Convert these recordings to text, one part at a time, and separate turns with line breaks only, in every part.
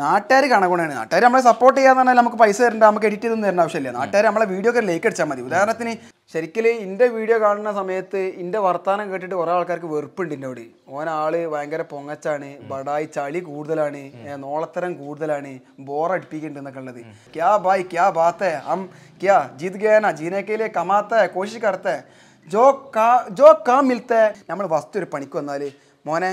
നാട്ടുകാർ കണക്കുണാണ് നാട്ടുകാർ നമ്മളെ സപ്പോർട്ട് ചെയ്യാന്ന് പറഞ്ഞാൽ നമുക്ക് പൈസ തരേണ്ട നമുക്ക് എഡിറ്റ് ചെയ്ത് തരേണ്ട ആവശ്യമില്ല നാട്ടുകാർ നമ്മളെ വീഡിയോ ഒക്കെ ലൈക്ക് അടിച്ചാൽ മതി ഉദാഹരണത്തിന് ശരിക്കും എൻ്റെ വീഡിയോ കാണുന്ന സമയത്ത് എൻ്റെ വർത്താനം കേട്ടിട്ട് ഒരാൾ ആൾക്കാർക്ക് വെറുപ്പുണ്ട് എന്നോട് ഓനാള് ഭയങ്കര പൊങ്ങച്ചാണ് ബടായി ചളി കൂടുതലാണ് നോളത്തരം കൂടുതലാണ് ബോറടിപ്പിക്കുന്നുണ്ടെന്നൊക്കെ ഉള്ളത് ക്യാ ബായ് ക്യാ ബാത്ത അം ക്യാ ജീത് ഗേന ജീനക്കയിലെ കമാത്ത കോശി കറുത്ത ജോ കാ ജോ കാ മിൽത്തേ നമ്മൾ വസ്തു ഒരു പണിക്ക് വന്നാൽ മോനെ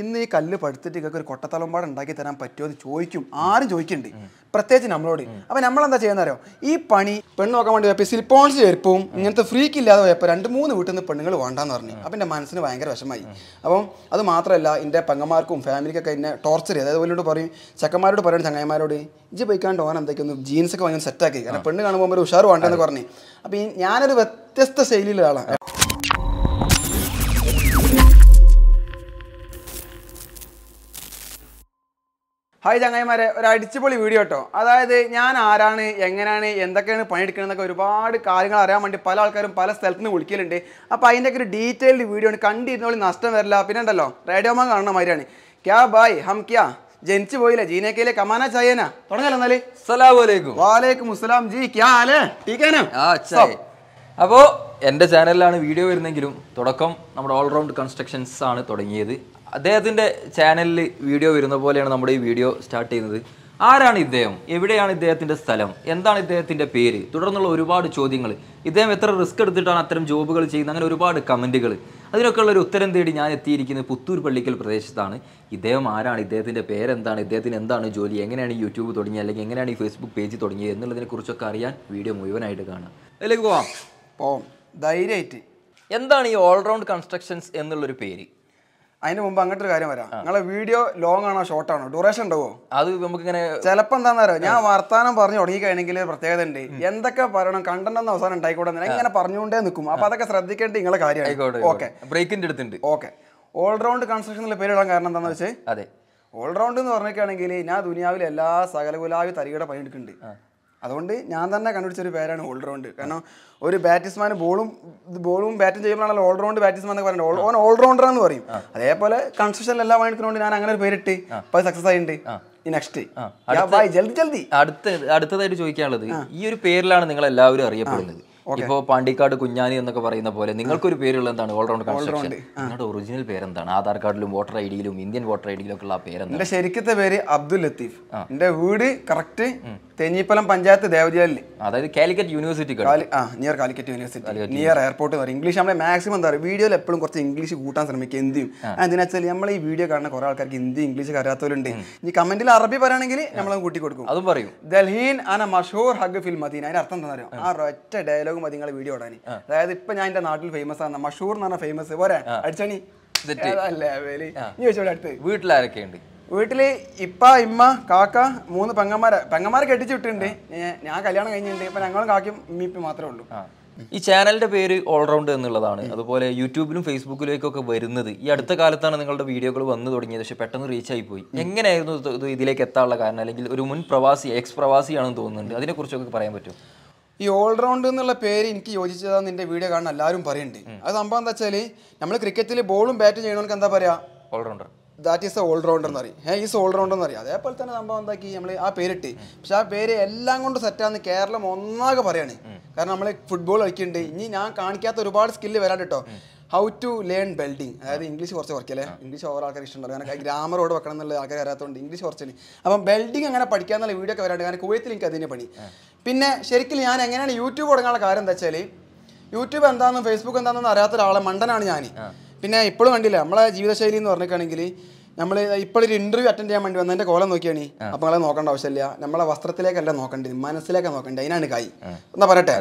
ഇന്ന് ഈ കല്ല് പഠിച്ചിട്ട് ഇതൊക്കെ ഒരു കൊട്ടത്തലമ്പാട് ഉണ്ടാക്കി തരാൻ പറ്റുമോ എന്ന് ചോദിക്കും ആരും ചോദിക്കണ്ടേ പ്രത്യേകിച്ച് നമ്മളോട് നമ്മൾ എന്താ ചെയ്യുന്നോ ഈ പണി പെണ്ണ് നോക്കാൻ വേണ്ടി പോയപ്പോൾ സിലിപ്പോൺസ് ചേർപ്പും ഇങ്ങനത്തെ ഫ്രീക്ക് ഇല്ലാതെ പോയപ്പോ രണ്ട് മൂന്ന് വീട്ടിൽ നിന്ന് പെണ്ണുങ്ങൾ വേണ്ടാന്ന് പറഞ്ഞു അപ്പൊ എന്റെ മനസ്സിന് ഭയങ്കര വിഷമായി അപ്പം അത് മാത്രമല്ല എന്റെ പങ്ങമാർക്കും ഫാമിലിക്കൊക്കെ എന്നെ ടോർച്ചർ ചെയ്ത് അതായത് വലിയോട് പറയും ചെക്കന്മാരോട് പറയണം ചങ്ങായിമാരോട് ഇജ്ജ് പോയിക്കാണ്ട് ഓൻ എന്തൊക്കെയൊന്ന് ജീൻസൊക്കെ വാങ്ങി സെറ്റാക്കി കാരണം പെണ്ണ് കാണുമ്പോൾ ഒരു ഉഷാർ വേണ്ടെന്ന് പറഞ്ഞു അപ്പൊ ഞാനൊരു വ്യത്യസ്ത ശൈലിയിലുള്ള ആളാണ് ഹായ് ചങ്ങായിമാരെ ഒരു അടിച്ചുപൊളി വീഡിയോ കേട്ടോ അതായത് ഞാൻ ആരാണ് എങ്ങനെയാണ് എന്തൊക്കെയാണ് പണിയെടുക്കണമെന്നൊക്കെ ഒരുപാട് കാര്യങ്ങൾ അറിയാൻ വേണ്ടി പല ആൾക്കാരും പല സ്ഥലത്ത് നിന്ന് വിളിക്കലുണ്ട് അപ്പം അതിൻ്റെയൊക്കെ ഒരു ഡീറ്റെയിൽഡ് വീഡിയോ ആണ് കണ്ടിരുന്നോളി നഷ്ടം വരില്ല പിന്നെ ഉണ്ടല്ലോ മാ കാണുന്ന മാതിരിയാണ് ക്യാ ബായ് ഹം ക്യാ ജനിച്ചു പോയില്ലേ ജീനക്കയിലെ കമാന ചായന തുടങ്ങിയല്ലേ ക്യാ
അപ്പോൾ എൻ്റെ ചാനലിലാണ് വീഡിയോ വരുന്നെങ്കിലും തുടക്കം നമ്മുടെ ഓൾറൗണ്ട് കൺസ്ട്രക്ഷൻസ് ആണ് തുടങ്ങിയത് അദ്ദേഹത്തിൻ്റെ ചാനലിൽ വീഡിയോ വരുന്ന പോലെയാണ് നമ്മുടെ ഈ വീഡിയോ സ്റ്റാർട്ട് ചെയ്യുന്നത് ആരാണ് ഇദ്ദേഹം എവിടെയാണ് ഇദ്ദേഹത്തിൻ്റെ സ്ഥലം എന്താണ് ഇദ്ദേഹത്തിൻ്റെ പേര് തുടർന്നുള്ള ഒരുപാട് ചോദ്യങ്ങൾ ഇദ്ദേഹം എത്ര റിസ്ക് എടുത്തിട്ടാണ് അത്തരം ജോബുകൾ ചെയ്യുന്നത് അങ്ങനെ ഒരുപാട് കമൻറ്റുകൾ അതിനൊക്കെയുള്ള ഒരു ഉത്തരം തേടി ഞാൻ എത്തിയിരിക്കുന്നത് പുത്തൂർ പള്ളിക്കൽ പ്രദേശത്താണ് ഇദ്ദേഹം ആരാണ് ഇദ്ദേഹത്തിൻ്റെ പേരെന്താണ് ഇദ്ദേഹത്തിന് എന്താണ് ജോലി എങ്ങനെയാണ് യൂട്യൂബ് തുടങ്ങിയത് അല്ലെങ്കിൽ എങ്ങനെയാണ് ഈ ഫേസ്ബുക്ക് പേജ് തുടങ്ങിയത് എന്നുള്ളതിനെക്കുറിച്ചൊക്കെ അറിയാൻ വീഡിയോ മുഴുവനായിട്ട്
കാണാം അതിലേക്ക് പോവാം പോവാം ധൈര്യമായിട്ട് എന്താണ് ഈ ഓൾറൗണ്ട് കൺസ്ട്രക്ഷൻസ് എന്നുള്ളൊരു പേര് അതിന്റെ മുമ്പ് അങ്ങനത്തെ ഒരു കാര്യം വരാം നിങ്ങളെ വീഡിയോ ലോങ് ആണോ ഷോർട്ട് ആണോ ഡ്യൂറേഷൻ ഉണ്ടാവോ അത് നമുക്ക് ഇങ്ങനെ ചിലപ്പോൾ എന്താണെന്ന് അറിയാം ഞാൻ വർത്താനം പറഞ്ഞു തുടങ്ങിക്കഴിഞ്ഞെങ്കിൽ പ്രത്യേകത ഉണ്ട് എന്തൊക്കെ പറയണം കണ്ടന്റ് ഒന്നും അവസാനം ഉണ്ടായിക്കോട്ടെ ഇങ്ങനെ പറഞ്ഞുകൊണ്ടേ നിൽക്കും അപ്പൊ അതൊക്കെ ശ്രദ്ധിക്കേണ്ട നിങ്ങളെ കാര്യമാണ് ഓക്കെ
ബ്രേക്കിന്റെ അടുത്തുണ്ട്
ഓക്കെ ഓൾറൗണ്ട് പേര് പേരിടാൻ കാരണം എന്താണെന്ന് വെച്ചാൽ അതെ ഓൾറൗണ്ട് എന്ന് പറഞ്ഞിട്ടാണെങ്കിൽ ഞാൻ ദുനിയാവിലെ എല്ലാ സകലകുലാവി തരികയുടെ പണിയെടുക്കുന്നുണ്ട് അതുകൊണ്ട് ഞാൻ തന്നെ കണ്ടുപിടിച്ച ഒരു പേരാണ് ഓൾറൗണ്ട് കാരണം ഒരു ബാറ്റ്സ്മാൻ ബോളും ബോളും ബാറ്റിംഗ് ചെയ്യുമ്പോഴാണല്ലോ ഓൾറൗണ്ട് ബാറ്റ്സ്മാൻ എന്ന് പറയുന്നത് ഓൺ ഓൾറൗണ്ടർ എന്ന് പറയും അതേപോലെ കൺസ്ട്രക്ഷൻ എല്ലാം വാങ്ങിക്കുന്നതുകൊണ്ട് ഞാൻ അങ്ങനെ ഒരു പേരിട്ട് അപ്പോൾ സക്സസ് ആയിട്ടുണ്ട് നെക്സ്റ്റ് ജൽദി ജൽദി
അടുത്ത അടുത്തതായിട്ട് ചോദിക്കാനുള്ളത് ഈ ഒരു പേരിലാണ് നിങ്ങൾ എല്ലാവരും അറിയപ്പെടുന്നത് ഇപ്പോ പാണ്ടിക്കാട് കുഞ്ഞാനി എന്നൊക്കെ പറയുന്ന പോലെ നിങ്ങൾക്കൊരു പേരുള്ള എന്താണ് ഓൾറൗണ്ട് കൺസ്ട്രക്ഷൻ നിങ്ങളുടെ ഒറിജിനൽ പേരെന്താണ് ആധാർ കാർഡിലും വോട്ടർ ഐ ഡിയിലും ഇന്ത്യൻ വോട്ടർ ഐ ഡിയിലും ഒക്കെ ഉള്ള പേരെന്താണ് എന്റെ
ശരിക്കത്തെ പേര് അബ്ദുൽ ലത്തീഫ് എന്റെ വീട് കറക്റ്റ് തെഞ്ഞിപ്പലം പഞ്ചായത്ത് ദേവജാലിൽ
അതായത് Calicut university
near Calicut university near airport പറയും ഇംഗ്ലീഷ് നമ്മളെ മാക്സിമം എന്താ പറയുക വീഡിയോയിൽ എപ്പോഴും കുറച്ച് ഇംഗ്ലീഷ് കൂട്ടാൻ ശ്രമിക്കുക എന്തിയും എന്തിനാ വെച്ചാൽ നമ്മൾ ഈ വീഡിയോ കാണുന്ന കുറേ ആൾക്കാർക്ക് ഹിന്ദി ഇംഗ്ലീഷ് അറിയാത്തവരുണ്ട് ഈ കമന്റിൽ അറബി പറയുകയാണെങ്കിൽ നമ്മൾ കൂട്ടി കൊടുക്കും അതും പറയും ദൽഹീൻ ആന മഷൂർ ഹഗ് ഫിൽ മദീൻ അതിന്റെ അർത്ഥം എന്താ പറയുക ആ ഒറ്റ ഡയലോഗ് ഡയലോഗ് മതി നിങ്ങളെ വീഡിയോ ഇടാൻ അതായത് ഇപ്പൊ ഞാൻ എന്റെ നാട്ടിൽ ഫേമസ് ആണ് മഷൂർ എന്ന് പറഞ്ഞ ഫേമസ് പോരാ അടിച്ചണി വീട്ടിലാരൊക്കെയുണ്ട് വീട്ടില് ഇപ്പ ഇമ്മ കാക്ക മൂന്ന് പെങ്ങന്മാരെ പെങ്ങന്മാരെ കെട്ടിച്ചു വിട്ടിട്ടുണ്ട് ഞാൻ കല്യാണം കഴിഞ്ഞിട്ടുണ്ട് ഇപ്പൊ ഞങ്ങളും കാക്കും ഇമ്മിപ്പി മാത്രമേ ഉള്ളൂ
ഈ ചാനലിന്റെ പേര് ഓൾറൗണ്ട് എന്നുള്ളതാണ് അതുപോലെ യൂട്യൂബിലും ഫേസ്ബുക്കിലേക്കൊക്കെ വരുന്നത് ഈ അടുത്ത കാലത്താണ് നിങ്ങളുടെ വീഡിയോകൾ വന്നു തുടങ്ങിയത് പക്ഷെ പെട്ടെന്ന് റീച്ച് ആയി പോയി എങ്ങനെയായിരുന്നു ഇതിലേക്ക്
എത്താനുള്ള കാരണം അല്ലെങ്കിൽ ഒരു മുൻ പ്രവാസി എക്സ് പ്രവാസിയാണെന്ന് തോന്നുന്നുണ്ട് അതിനെക്കുറിച്ചൊക്കെ പറയാൻ പറ്റും ഈ ഓൾറൗണ്ട് എന്നുള്ള പേര് എനിക്ക് യോജിച്ചതാണ് നിന്റെ വീഡിയോ കാണാൻ എല്ലാവരും പറയുന്നുണ്ട് അത് സംഭവം എന്താ വെച്ചാൽ നമ്മൾ ക്രിക്കറ്റിൽ ബോളും ബാറ്റ് ചെയ്യണവർക്ക് എന്താ പറയാ allrounder that is a allrounder എന്ന് പറയും ഏ ഈസ് ഓൾറൗണ്ടർ എന്ന് പറയും അതേപോലെ തന്നെ സംഭവം എന്താക്കി നമ്മൾ ആ പേരിട്ട് പക്ഷെ ആ പേര് എല്ലാം കൊണ്ട് സെറ്റാന്ന് കേരളം ഒന്നാകെ പറയാണ് കാരണം നമ്മൾ ഫുട്ബോൾ കളിക്കുന്നുണ്ട് ഇനി ഞാൻ കാണിക്കാത്ത ഒരുപാട് സ്കില്ല് വരാൻ കേട്ടോ ഹൗ ടു ലേൺ ബിൽഡിംഗ് അതായത് ഇംഗ്ലീഷ് കുറച്ച് അല്ലേ ഇംഗ്ലീഷ് ഓവർ ആൾക്കാർ ഇഷ്ടമുണ്ടല്ലോ കാരണം ഗ്രാമറോട് വെക്കണം എന്നുള്ള ആൾക്കാർ അറിയാത്തതുകൊണ്ട് ഇംഗ്ലീഷ് കുറച്ചിന് അപ്പം ബിൽഡിംഗ് അങ്ങനെ എന്നുള്ള വീഡിയോ ഒക്കെ വരാണ്ട് കാരണം കുവൈത്തിൽ എനിക്ക് അതിൻ്റെ പണി പിന്നെ ശരിക്കും ഞാൻ എങ്ങനെയാണ് യൂട്യൂബ് തുടങ്ങാനുള്ള കാര്യം എന്താ വെച്ചാൽ യൂട്യൂബ് എന്താണെന്നും ഫേസ്ബുക്ക് എന്താണെന്നും അറിയാത്ത ഒരാളെ മണ്ടനാണ് ഞാൻ പിന്നെ ഇപ്പോഴും കണ്ടില്ല നമ്മളെ ജീവിതശൈലി എന്ന് പറഞ്ഞിട്ടാണെങ്കിൽ നമ്മൾ ഇപ്പോഴൊരു ഇന്റർവ്യൂ അറ്റൻഡ് ചെയ്യാൻ വേണ്ടി വന്ന എൻ്റെ കോലം നോക്കിയാണ് അപ്പം നിങ്ങളെ നോക്കേണ്ട ആവശ്യമില്ല നമ്മളെ വസ്ത്രത്തിലേക്കല്ല നോക്കേണ്ടത് മനസ്സിലേക്കാണ് നോക്കേണ്ടത് അതിനാണ് കായി എന്നാ പറയട്ടെ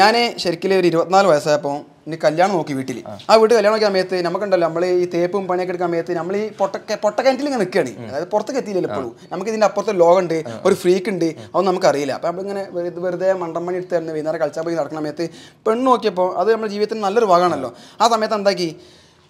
ഞാൻ ശരിക്കും ഒരു ഇരുപത്തിനാല് വയസ്സായപ്പോൾ ഇനി കല്യാണം നോക്കി വീട്ടിൽ ആ വീട്ടിൽ കല്യാണം നോക്കിയ സമയത്ത് നമുക്കുണ്ടല്ലോ നമ്മൾ ഈ തേപ്പും പണിയൊക്കെ എടുക്കാൻ സമയത്ത് നമ്മൾ ഈ പൊട്ടക്ക പൊട്ടക്കിണറ്റിൽ ഇങ്ങനെ നിൽക്കുകയാണ് അതായത് പുറത്തേക്ക് എത്തിയില്ല എപ്പോഴും നമുക്ക് ഇതിൻ്റെ അപ്പുറത്തെ ലോകമുണ്ട് ഒരു ഫ്രീക്ക് ഉണ്ട് അതൊന്നും നമുക്കറിയില്ല അപ്പോൾ നമ്മളിങ്ങനെ വെറുതെ വെറുതെ മണ്ടം എടുത്ത് തന്നെ വൈകുന്നേരം കളിച്ചാൽ പോയി നടക്കുന്ന സമയത്ത് പെണ്ണ് നോക്കിയപ്പോൾ അത് നമ്മുടെ ജീവിതത്തിന് നല്ലൊരു ഭാഗമാണല്ലോ ആ സമയത്ത് എന്താക്കി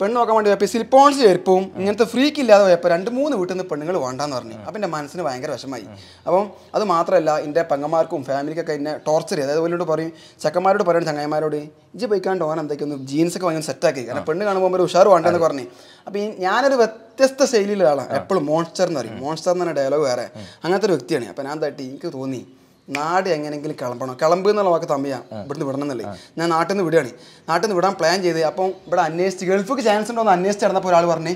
പെണ്ണ് നോക്കാൻ വേണ്ടി പോയപ്പോൾ സിൽപ്പോൺസ് ചേർപ്പും ഇങ്ങനത്തെ ഫ്രീക്ക് ഇല്ലാതെ പോയപ്പോൾ രണ്ട് മൂന്ന് വീട്ടിൽ നിന്ന് പെണ്ണുങ്ങൾ വേണ്ടാന്ന് പറഞ്ഞു അപ്പം എൻ്റെ മനസ്സിന് ഭയങ്കര വിഷമായി അപ്പം അത് മാത്രമല്ല എൻ്റെ പെങ്ങന്മാർക്കും ഫാമിലിക്കൊക്കെ എന്നെ ടോർച്ചർ ചെയ്ത് അതുപോലെ പറയും ചെക്കന്മാരോട് പറയുന്നത് ചങ്ങായിമാരോട് ഇജ് പോയിക്കാണ്ട് ഓൻ എന്തൊക്കെയൊന്ന് ജീൻസൊക്കെ വാങ്ങി സെറ്റാക്കി കാരണം പെണ്ണ് കാണുമ്പോൾ ഒരു ഉഷാർ വേണ്ടെന്ന് പറഞ്ഞു അപ്പം ഞാനൊരു വ്യത്യസ്ത ശൈലിയിലുള്ള ആളാണ് എപ്പോഴും മോൺസ്റ്റർ എന്ന് പറയും മോൺസ്റ്റർ എന്ന് പറഞ്ഞ ഡയലോഗ് വേറെ അങ്ങനത്തെ ഒരു വ്യക്തിയാണ് അപ്പം ഞാൻ തട്ടി എനിക്ക് തോന്നി നാട് എങ്ങനെയെങ്കിലും കിളമ്പണം കിളമ്പ് എന്നുള്ള വാക്ക് തമ്മിയാണ് ഇവിടുന്ന് വിടണമെന്നല്ലേ ഞാൻ നാട്ടിൽ നിന്ന് വിടുകയാണ് നാട്ടിൽ നിന്ന് വിടാൻ പ്ലാൻ ചെയ്ത് അപ്പം ഇവിടെ അന്വേഷിച്ച് ഗൾഫിക്ക് ചാൻസ് ഉണ്ടോ എന്ന് അന്വേഷിച്ച് നടന്നപ്പോൾ ഒരാൾ പറഞ്ഞു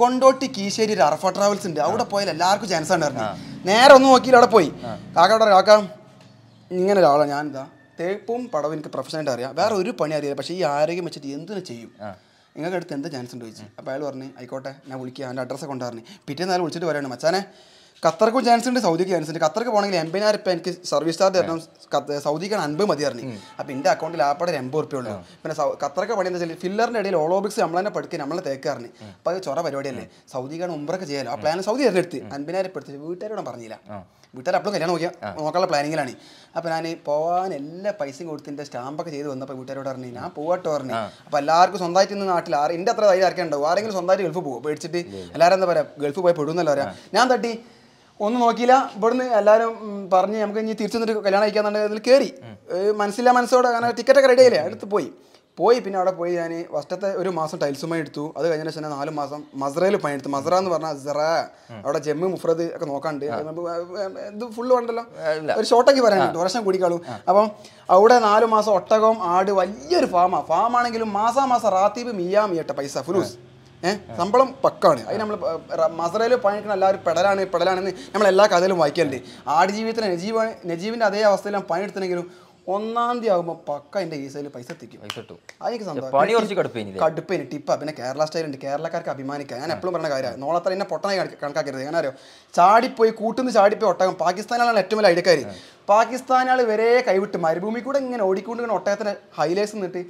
കൊണ്ടോട്ടി കീശേരി ഒരു അറഫ ട്രാവൽസ് ഉണ്ട് അവിടെ പോയാൽ എല്ലാവർക്കും ചാൻസ് ആണ് പറഞ്ഞത് നേരെ ഒന്നും നോക്കിയില്ല അവിടെ പോയി കാക്ക അവിടെ ഇങ്ങനെ ഒരാളാണ് ഞാൻ എന്താ തേപ്പും പടവും എനിക്ക് പ്രൊഫഷനായിട്ട് അറിയാം വേറെ ഒരു പണി അറിയാം പക്ഷേ ഈ ആരോഗ്യം വെച്ചിട്ട് എന്തിനു ചെയ്യും നിങ്ങൾക്ക് അടുത്ത് എന്താ ചാൻസ് ഉണ്ട് ചോദിച്ചു അപ്പോൾ അയാൾ പറഞ്ഞു ആയിക്കോട്ടെ ഞാൻ വിളിക്കുക എൻ്റെ അഡ്രസ്സൊക്കെ കൊണ്ടുവരണേ പിറ്റേന്ന് അയാൾ വിളിച്ചിട്ട് പറയണം മച്ചാനെ ഖത്തർക്ക് ചാൻസ് ഉണ്ട് സൗദിക്ക് ചാൻസ് ഉണ്ട് ഖത്തർക്ക് പോകണമെങ്കിൽ എൺപതിനായിരം രൂപ എനിക്ക് സർവീസ് ചാർജ് തരണം സൗദിക്കാണ് അൻപത് മതി പറഞ്ഞു അപ്പൊ എന്റെ അക്കൗണ്ടിൽ ആപ്പാടെ ഒരു എൺപത് ഉള്ളൂ പിന്നെ ഖത്തറൊക്കെ പണി എന്താ വെച്ചാൽ ഫില്ലറിൻ്റെ ഇടയിൽ ഓളോബിക്സ് നമ്മൾ തന്നെ പഠിക്കുക നമ്മളെ തേക്കാറുണ്ട് അപ്പൊ അത് ചൊറ പരിപാടിയല്ലേ സൗദിക്കാണ് ഉമ്പറൊക്കെ ചെയ്യാലോ ആ പ്ലാൻ സൗദി എടുത്ത് അൻപതിനായിരം എടുത്ത് വീട്ടുകാരോടും പറഞ്ഞില്ല വീട്ടുകാർ അപ്പോഴും കല്യാണം നോക്കിയാൽ നോക്കാനുള്ള പ്ലാനിങ്ങിലാണ് അപ്പൊ ഞാൻ പോകാൻ എല്ലാ പൈസയും കൊടുത്തിൻ്റെ സ്റ്റാമ്പൊക്കെ ചെയ്ത് വന്നപ്പോൾ വീട്ടുകാരോട് പറഞ്ഞു ഞാൻ പോവാട്ടോ പറഞ്ഞു അപ്പൊ എല്ലാവർക്കും സ്വന്തമായിട്ട് ഇന്ന് നാട്ടിൽ ആറ് എന്റെ അത്ര ധൈര്യം ആർക്കേ ആരെങ്കിലും സ്വന്തമായിട്ട് ഗൾഫ് പോകും പേടിച്ചിട്ട് എല്ലാവരും എന്താ പറയാ ഗൾഫ് പോയി പെടുന്നല്ലോ പറയാം ഞാൻ തട്ടി ഒന്നും നോക്കിയില്ല ഇവിടുന്ന് എല്ലാവരും പറഞ്ഞ് നമുക്ക് ഇനി തിരിച്ചു വന്നിട്ട് കല്യാണം അതിൽ കയറി മനസ്സില്ല മനസ്സോടെ അങ്ങനെ ടിക്കറ്റൊക്കെ റെഡി ആയില്ലേ അടുത്ത് പോയി പോയി പിന്നെ അവിടെ പോയി ഞാൻ വർഷത്തെ ഒരു മാസം ടൈൽസുമായി എടുത്തു അത് കഴിഞ്ഞ ശേഷം നാല് മാസം മസറയിൽ പണിയെടുത്തു മസറ എന്ന് പറഞ്ഞാൽ അസറ അവിടെ ജമ്മു മുഫ്രദ് ഒക്കെ നോക്കാണ്ട് ഇത് ഫുള്ള് ഉണ്ടല്ലോ ഒരു ഷോർട്ടാക്കി പറയാനുണ്ട് വർഷം കൂടിക്കാളും അപ്പം അവിടെ നാല് മാസം ഒട്ടകം ആട് വലിയൊരു ഫാമാണ് ഫാമാണെങ്കിലും മാസാ മാസം റാത്തീബ് മിയാമിയട്ടെ പൈസ ഫുലൂസ് ഏഹ് ശമ്പളം പക്കാണ് അത് നമ്മൾ മസറയിൽ പണിയെടുക്കുന്ന എല്ലാവരും പെടലാണ് പെടലാണെന്ന് നമ്മൾ എല്ലാ കഥയിലും വായിക്കലുണ്ട് ആടുജീവിതത്തിന് നജീവ് നജീവിൻ്റെ അതേ അവസ്ഥയിലാണ് പണിയെടുത്തില്ലെങ്കിലും ഒന്നാം തീയതി ആകുമ്പോൾ പക്ക എൻ്റെ ഈസയിൽ പൈസ എത്തിക്കും അതെനിക്ക് സന്തോഷം കടുപ്പേന് ടിപ്പ പിന്നെ കേരള സ്റ്റൈൽ ഉണ്ട് കേരളക്കാർക്ക് അഭിമാനിക്കാം ഞാൻ എപ്പോഴും പറഞ്ഞ കാര്യമാണ് നോളത്ര എന്നെ പൊട്ടനായി കണക്കാക്കരുത് ഞാൻ അറിയോ ചാടിപ്പോയി കൂട്ടുന്ന ചാടിപ്പോയി ഒട്ടകം പാകിസ്ഥാനാണ് ഏറ്റവും വലിയ അടിക്കാർ പാകിസ്ഥാനാൾ വരെ കൈവിട്ട് മരുഭൂമി കൂടെ ഇങ്ങനെ ഓടിക്കൊണ്ടിങ്ങനെ ഇങ്ങനെ ഒട്ടകത്തിൻ്റെ ഹൈലൈറ്റ്സ് നിന്നിട്ട്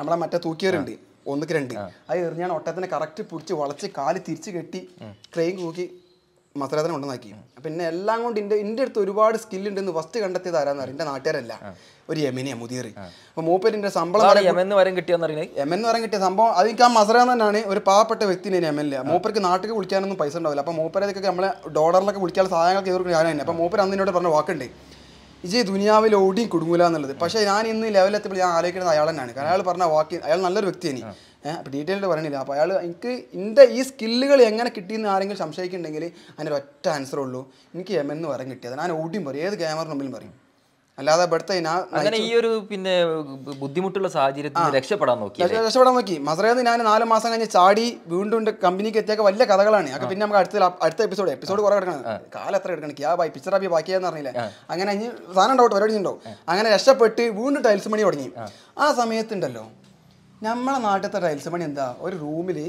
നമ്മളെ മറ്റേ തൂക്കിയവരുണ്ട് ഒന്നിക്ക് രണ്ട് അത് എറിഞ്ഞാൽ ഒട്ടത്തിനെ കറക്റ്റ് പിടിച്ച് വളച്ച് കാല് തിരിച്ച് കെട്ടി ക്രെയിൻ കൂക്കി മസലാദിനെ കൊണ്ടുവന്നാക്കി എന്നെ എല്ലാം കൊണ്ട് എൻ്റെ എൻ്റെ അടുത്ത് ഒരുപാട് സ്കിൽ ഉണ്ടെന്ന് ഫസ്റ്റ് കണ്ടെത്തിയത് ആരാന്ന് അറിയാം എൻ്റെ നാട്ടുകാരല്ല ഒരു യമനിയാ മുതിയറി അപ്പോൾ മൂപ്പരിൻ്റെ ശമ്പളം യമൻ
വരം കിട്ടിയെന്ന് അറിയുന്നത് യമൻ വരം കിട്ടിയ
സംഭവം അത് എനിക്ക് ആ മസറ തന്നെയാണ് ഒരു പാവപ്പെട്ട വ്യക്തിനെ എ മൂപ്പർക്ക് നാട്ടിൽ വിളിക്കാനൊന്നും പൈസ ഉണ്ടാവില്ല അപ്പോൾ മൂപ്പരതൊക്കെ നമ്മളെ ഡോളറിലൊക്കെ വിളിക്കാനുള്ള സഹായങ്ങളൊക്കെ ഇവർക്ക് ഞാനായിരുന്നു അപ്പോൾ മൂപ്പർ അന്ന് എന്നോട് പറഞ്ഞ വാക്കുണ്ട് വിജയ് ദുനിയാവിൽ ഓടിയും കുടുങ്ങൂല എന്നുള്ളത് പക്ഷേ ഞാൻ ഇന്ന് ലെവലെത്തിയപ്പോൾ ഞാൻ ആലോചിക്കുന്നത് അയാൾ തന്നെയാണ് കാരണം അയാൾ പറഞ്ഞ വാക്കി അയാൾ നല്ലൊരു വ്യക്തിയാണ് അപ്പോൾ ഡീറ്റെയിൽഡ് പറയണില്ല അപ്പോൾ അയാൾ എനിക്ക് എൻ്റെ ഈ സ്കില്ലുകൾ എങ്ങനെ കിട്ടിയെന്ന് ആരെങ്കിലും സംശയിക്കുന്നുണ്ടെങ്കിൽ അതിനൊരു ഒറ്റ ആൻസറുള്ളൂ ഉള്ളൂ എനിക്ക് എം എന്ന് പറയാൻ കിട്ടിയത് ഞാൻ ഓടിയും പറയും ഏത് ക്യാമറ മുമ്പിലും പറയും അല്ലാതെ അങ്ങനെ ഈ
ഒരു പിന്നെ ബുദ്ധിമുട്ടുള്ള സാഹചര്യത്തിൽ രക്ഷപ്പെടാൻ നോക്കി
രക്ഷപ്പെടാൻ നോക്കി മസറയിൽ ഞാൻ നാല് മാസം കഴിഞ്ഞ് ചാടി വീണ്ടും കമ്പനിക്ക് എത്തിയൊക്കെ വലിയ കഥകളാണ് അപ്പൊ പിന്നെ നമുക്ക് അടുത്ത അടുത്ത എപ്പിസോഡ് എപ്പിസോഡ് കുറെ എടുക്കണം കാലം എത്ര എടുക്കണം ക്യാ ബൈ പിക്ചർ ആബി ബാക്കിയാന്ന് അറിയില്ല അങ്ങനെ ഇനി സാധനം ഉണ്ടാവും പരിപാടി ഉണ്ടാവും അങ്ങനെ രക്ഷപ്പെട്ട് വീണ്ടും ടൈൽസ് മണി തുടങ്ങി ആ സമയത്തുണ്ടല്ലോ നമ്മളെ നാട്ടിലത്തെ ടൈൽസ് മണി എന്താ ഒരു റൂമില്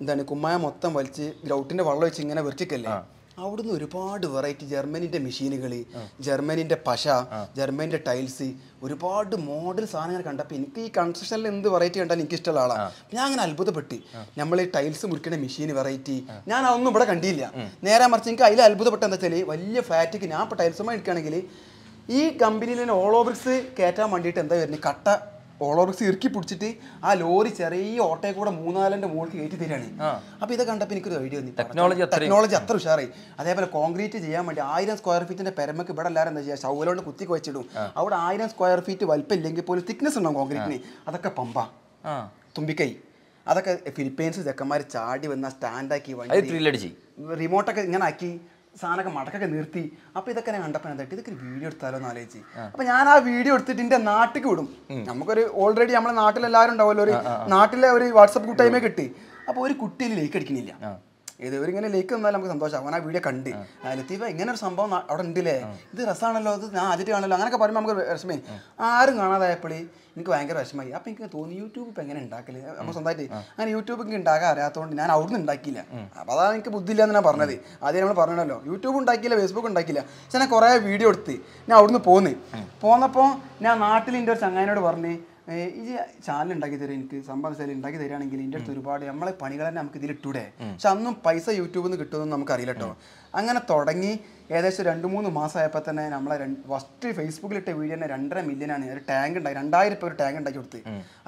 എന്താണ് കുമ്മായ മൊത്തം വലിച്ച് ഗ്രൗട്ടിന്റെ വെള്ളം വെച്ച് ഇങ്ങനെ വെറുച്ചിക്കല്ലേ അവിടുന്ന് ഒരുപാട് വെറൈറ്റി ജർമ്മനിന്റെ മെഷീനുകൾ ജർമ്മനിന്റെ പശ ജർമ്മനിന്റെ ടൈൽസ് ഒരുപാട് മോഡൽ സാധനങ്ങൾ കണ്ടപ്പോൾ എനിക്ക് ഈ കൺസ്ട്രക്ഷനിൽ എന്ത് വെറൈറ്റി കണ്ടാലും എനിക്ക് ഇഷ്ടമുള്ള ആളാണ് ഞാൻ അങ്ങനെ അത്ഭുതപ്പെട്ട് നമ്മൾ ഈ ടൈൽസ് മുറിക്കുന്ന മെഷീൻ വെറൈറ്റി ഞാൻ അതൊന്നും ഇവിടെ കണ്ടില്ല നേരെ മറിച്ച് എനിക്ക് അതിൽ അത്ഭുതപ്പെട്ട എന്താ വെച്ചാൽ വലിയ ഫാറ്റിക്ക് ഞാൻ ഇപ്പോൾ ടൈൽസുമായി എടുക്കുകയാണെങ്കിൽ ഈ കമ്പനിയിൽ തന്നെ ഓൾ ഓവർസ് കയറ്റാൻ വേണ്ടിയിട്ട് എന്താ വരുന്നത് കട്ട ഓളോറിക്സ് ഇറുക്കി പിടിച്ചിട്ട് ആ ലോറി ചെറിയ ഓട്ടോ കൂടെ മൂന്നാലിന്റെ മുകളിൽ കയറ്റി തരികയാണ് അപ്പൊ ഇത് കണ്ടപ്പോൾ എനിക്കൊരു ഐഡിയ വന്നു ടെക്നോളജി ടെക്നോളജി അത്ര ഉഷാറായി അതേപോലെ കോൺക്രീറ്റ് ചെയ്യാൻ വേണ്ടി ആയിരം സ്ക്വയർ ഫീറ്റിന്റെ പെരമക്ക് ഇവിടെ എല്ലാവരും എന്താ ചെയ്യുക ചൗലോണ്ട് കുത്തി കുഴച്ചിടും അവിടെ ആയിരം സ്ക്വയർ ഫീറ്റ് വലിപ്പം ഇല്ലെങ്കിൽ പോലും തിക്നെസ് ഉണ്ടാവും കോൺക്രീറ്റിന് അതൊക്കെ പമ്പ തുമ്പിക്കൈ അതൊക്കെ ഫിലിപ്പീൻസ് ചെക്കന്മാർ ചാടി വന്ന സ്റ്റാൻഡാക്കി റിമോട്ടൊക്കെ ഇങ്ങനെ ആക്കി സാധനമൊക്കെ മടക്കൊക്കെ നിർത്തി അപ്പൊ ഇതൊക്കെ ഞാൻ കണ്ടപ്പോൾ എന്താ ഇതൊക്കെ ഒരു വീഡിയോ എടുത്താലോ എന്ന് ആലോചിച്ച് ഞാൻ ആ വീഡിയോ എടുത്തിട്ട് എന്റെ നാട്ടിൽ വിടും നമുക്കൊരു ഓൾറെഡി നമ്മുടെ നാട്ടിലെല്ലാവരും ഉണ്ടാവുമല്ലോ ഒരു നാട്ടിലെ ഒരു വാട്സപ്പ് കൂട്ടായ്മ കിട്ടി അപ്പൊ ഒരു കുട്ടി ലൈക്ക് അടിക്കണില്ല ഇത് ഇവരിങ്ങനെ ലൈക്ക് തന്നാൽ നമുക്ക് സന്തോഷം അവൻ ആ വീഡിയോ കണ്ട് ലത്തീഫ ഇങ്ങനെ ഒരു സംഭവം അവിടെ ഉണ്ടല്ലേ ഇത് രസമാണല്ലോ അത് ഞാൻ ആദ്യത്തെ കാണല്ലോ അങ്ങനെയൊക്കെ പറയുമ്പോൾ നമുക്ക് വിഷമമായി ആരും കാണാതായപ്പോഴേ എനിക്ക് ഭയങ്കര വിഷമമായി അപ്പം എനിക്ക് തോന്നി യൂട്യൂബ് ഇപ്പം എങ്ങനെ ഉണ്ടാക്കല് നമ്മൾ സ്വന്തമായിട്ട് അങ്ങനെ യൂട്യൂബ് എനിക്ക് ഉണ്ടാകാൻ അറിയാത്തതുകൊണ്ട് ഞാൻ അവിടുന്ന് ഉണ്ടാക്കിയില്ല അപ്പോൾ അതാണ് എനിക്ക് ബുദ്ധിയില്ല എന്ന് ഞാൻ പറഞ്ഞത് ആദ്യം നമ്മൾ പറഞ്ഞല്ലോ യൂട്യൂബ് ഉണ്ടാക്കിയില്ല ഫേസ്ബുക്ക് ഉണ്ടാക്കിയില്ല പക്ഷേ ഞാൻ കുറേ വീഡിയോ എടുത്ത് ഞാൻ അവിടുന്ന് പോന്ന് പോന്നപ്പോൾ ഞാൻ നാട്ടിൽ എൻ്റെ ഒരു ചങ്ങാനോട് പറഞ്ഞ് ഈ ചാനൽ ഉണ്ടാക്കി തരും എനിക്ക് സംഭവം ചാനൽ ഉണ്ടാക്കി തരികയാണെങ്കിൽ ഇതിന്റെ അടുത്ത് ഒരുപാട് നമ്മളെ പണികൾ തന്നെ നമുക്ക് ഇതിലിട്ടൂടെ പക്ഷെ അന്നും പൈസ യൂട്യൂബിൽ നിന്ന് കിട്ടുമെന്ന് നമുക്കറിയില്ല കേട്ടോ അങ്ങനെ തുടങ്ങി ഏകദേശം രണ്ട് മൂന്ന് മാസമായപ്പോൾ തന്നെ നമ്മളെ ഫസ്റ്റ് ഫേസ്ബുക്കിലിട്ട വീഡിയോ തന്നെ രണ്ടര മില്യനാണ് ഒരു ടാങ്ക് ഉണ്ടായി രണ്ടായിരം രൂപ ഒരു ടാങ്ക് ഉണ്ടാക്കി കൊടുത്ത്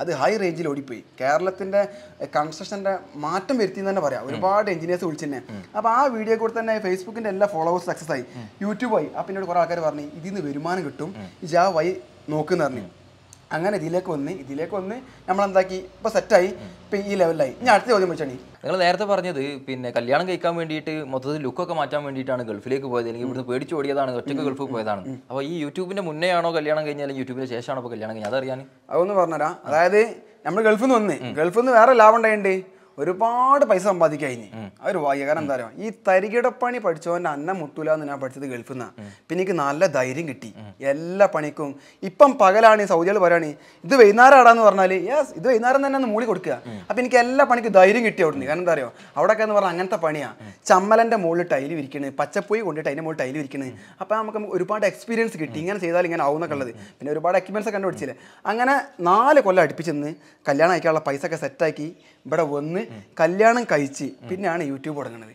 അത് ഹൈ റേഞ്ചിൽ ഓടിപ്പോയി കേരളത്തിൻ്റെ കൺസ്ട്രക്ഷൻ്റെ മാറ്റം വരുത്തി എന്ന് തന്നെ പറയാം ഒരുപാട് എഞ്ചിനീയേഴ്സ് വിളിച്ചു തന്നെ അപ്പോൾ ആ വീഡിയോ കൂടെ തന്നെ ഫേസ്ബുക്കിൻ്റെ എല്ലാ ഫോളോവേഴ്സ് സക്സസ് ആയി യൂട്യൂബായി അപ്പം എന്നോട് കുറേ ആൾക്കാർ പറഞ്ഞു ഇതിൽ നിന്ന് വരുമാനം കിട്ടും ഇജ് ആ വഴി നോക്കുന്ന അങ്ങനെ ഇതിലേക്ക് വന്ന് ഇതിലേക്ക് വന്ന് നമ്മൾ എന്താക്കി ഇപ്പൊ സെറ്റായി ഇപ്പൊ ഈ ലെവലായി ഞാൻ അടുത്ത ചോദ്യം വെച്ചാണ്
നിങ്ങൾ നേരത്തെ പറഞ്ഞത് പിന്നെ കല്യാണം കഴിക്കാൻ വേണ്ടിയിട്ട് മൊത്തത്തിൽ ലുക്കൊക്കെ മാറ്റാൻ വേണ്ടിയിട്ടാണ് ഗൾഫിലേക്ക് പോയത് അല്ലെങ്കിൽ ഇവിടുന്ന് പേടിച്ച് ഓടിയതാണ് ഒറ്റക്ക് ഗൾഫിൽ പോയതാണ് അപ്പോൾ ഈ യൂട്യൂബിന്റെ മുന്നേ ആണോ കല്യാണം കഴിഞ്ഞാൽ യൂട്യൂബിന് ശേഷമാണോ കല്യാണം
കഴിഞ്ഞാൽ അതറിയാൻ അതൊന്ന് പറഞ്ഞുതരാം അതായത് നമ്മൾ ഗൾഫിൽ നിന്ന് വന്ന് ഗൾഫിൽ നിന്ന് വേറെ ലാഭം ഉണ്ടായിട്ടുണ്ട് ഒരുപാട് പൈസ സമ്പാദിക്കാൻ ഇനി അവർ വായിക്കുക കാരണം എന്താ പറയുക ഈ തരികിട പണി പഠിച്ചവൻ്റെ അന്ന മുട്ടൂല എന്ന് ഞാൻ പഠിച്ചത് ഗൾഫിൽ നിന്നാണ് പിന്നെ എനിക്ക് നല്ല ധൈര്യം കിട്ടി എല്ലാ പണിക്കും ഇപ്പം പകലാണ് സൗദികൾ പറയുകയാണ് ഇത് വൈകുന്നേരം ആടാന്ന് പറഞ്ഞാൽ യെസ് ഇത് വൈകുന്നേരം തന്നെ ഒന്ന് മൂളി കൊടുക്കുക അപ്പം എനിക്ക് എല്ലാ പണിക്കും ധൈര്യം കിട്ടി അവിടെ നിന്ന് കാരണം എന്താ പറയുക അവിടെയൊക്കെ എന്ന് പറഞ്ഞാൽ അങ്ങനത്തെ പണിയാണ് ചമ്മലൻ്റെ മുകളിൽ ടൈൽ വിരിക്കണ് പച്ചപ്പൊയി കൊണ്ടിട്ട് അതിൻ്റെ മുകളിൽ ടൈൽ വിരിക്കണ് അപ്പം നമുക്ക് ഒരുപാട് എക്സ്പീരിയൻസ് കിട്ടി ഇങ്ങനെ ചെയ്താൽ ഇങ്ങനെ ആവുന്നൊക്കെ ഉള്ളത് പിന്നെ ഒരുപാട് എക്യുപ്മെന്റ്സ് ഒക്കെ കണ്ടുപിടിച്ചില്ലേ അങ്ങനെ നാല് കൊല്ലം അടുപ്പിച്ചെന്ന് കല്യാണം അയക്കാനുള്ള പൈസ ഒക്കെ സെറ്റാക്കി ഇവിടെ വന്ന് കല്യാണം കഴിച്ച് പിന്നെയാണ് യൂട്യൂബ് തുടങ്ങുന്നത്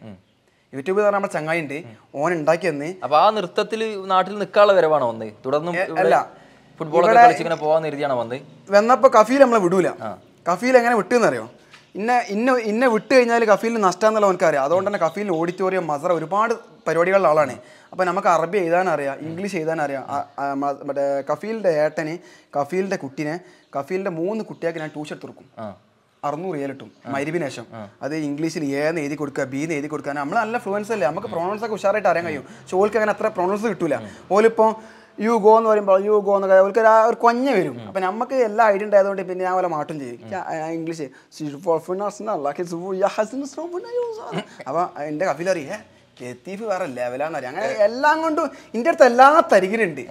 യൂട്യൂബ് പറഞ്ഞാൽ നമ്മുടെ ചങ്ങായി ഉണ്ട് ഓൻ തന്നെ അപ്പൊ ആ നൃത്തത്തിൽ നാട്ടിൽ നിൽക്കാനുള്ള വരവാണോ വന്ന് തുടർന്നും അല്ല ഫുട്ബോൾ കളിച്ച് ഇങ്ങനെ പോകാൻ വന്ന് വന്നപ്പോ കഫീൽ നമ്മളെ വിടൂല കഫീൽ എങ്ങനെ വിട്ടെന്നറിയോ ഇന്നെ ഇന്ന ഇന്ന വിട്ട് കഴിഞ്ഞാൽ കഫീലിന് നഷ്ടം എന്നുള്ള എനിക്കറിയാം അതുകൊണ്ട് തന്നെ കഫീലിന് ഓഡിറ്റോറിയം മസറ ഒരുപാട് പരിപാടികളുടെ ആളാണ് അപ്പോൾ നമുക്ക് അറബി എഴുതാനറിയാം ഇംഗ്ലീഷ് എഴുതാനറിയാം മറ്റേ കഫീലിന്റെ ഏട്ടന് കഫീലിന്റെ കുട്ടിനെ കഫീലിന്റെ മൂന്ന് കുട്ടിയാക്കി ഞാൻ ട്യൂഷൻ എടുത്തു അറുന്നൂറ് റിയൽ കിട്ടും മരുവിന് അത് ഇംഗ്ലീഷിൽ ഏന്ന് എഴുതി കൊടുക്കുക ബി എന്ന് എഴുതി കൊടുക്കുക നമ്മൾ നല്ല ഫ്ലുവൻസ് അല്ലേ നമുക്ക് പ്രൊണൗൺസ് ഒക്കെ ഉഷാറായിട്ട് അറിയാൻ കഴിയും ചോൾക്ക് അങ്ങനെ അത്ര പ്രൊണൗൺസ് കിട്ടില്ല ഓലിപ്പോൾ യു ഗോ എന്ന് പറയുമ്പോൾ യു ഗോ എന്നൊക്കെ അവർക്ക് ആ ഒരു കൊഞ്ഞ വരും അപ്പം നമുക്ക് എല്ലാ ഐഡിയ ഉണ്ടായതുകൊണ്ട് പിന്നെ ഞാൻ പോലെ മാറ്റം ചെയ്യും ഇംഗ്ലീഷ് അപ്പം എൻ്റെ കഫിലറിയേ ലത്തീഫ് വേറെ അറിയാം അങ്ങനെ എല്ലാം കൊണ്ടും ഇന്റെ അടുത്ത് എല്ലാ തരികിലുണ്ട്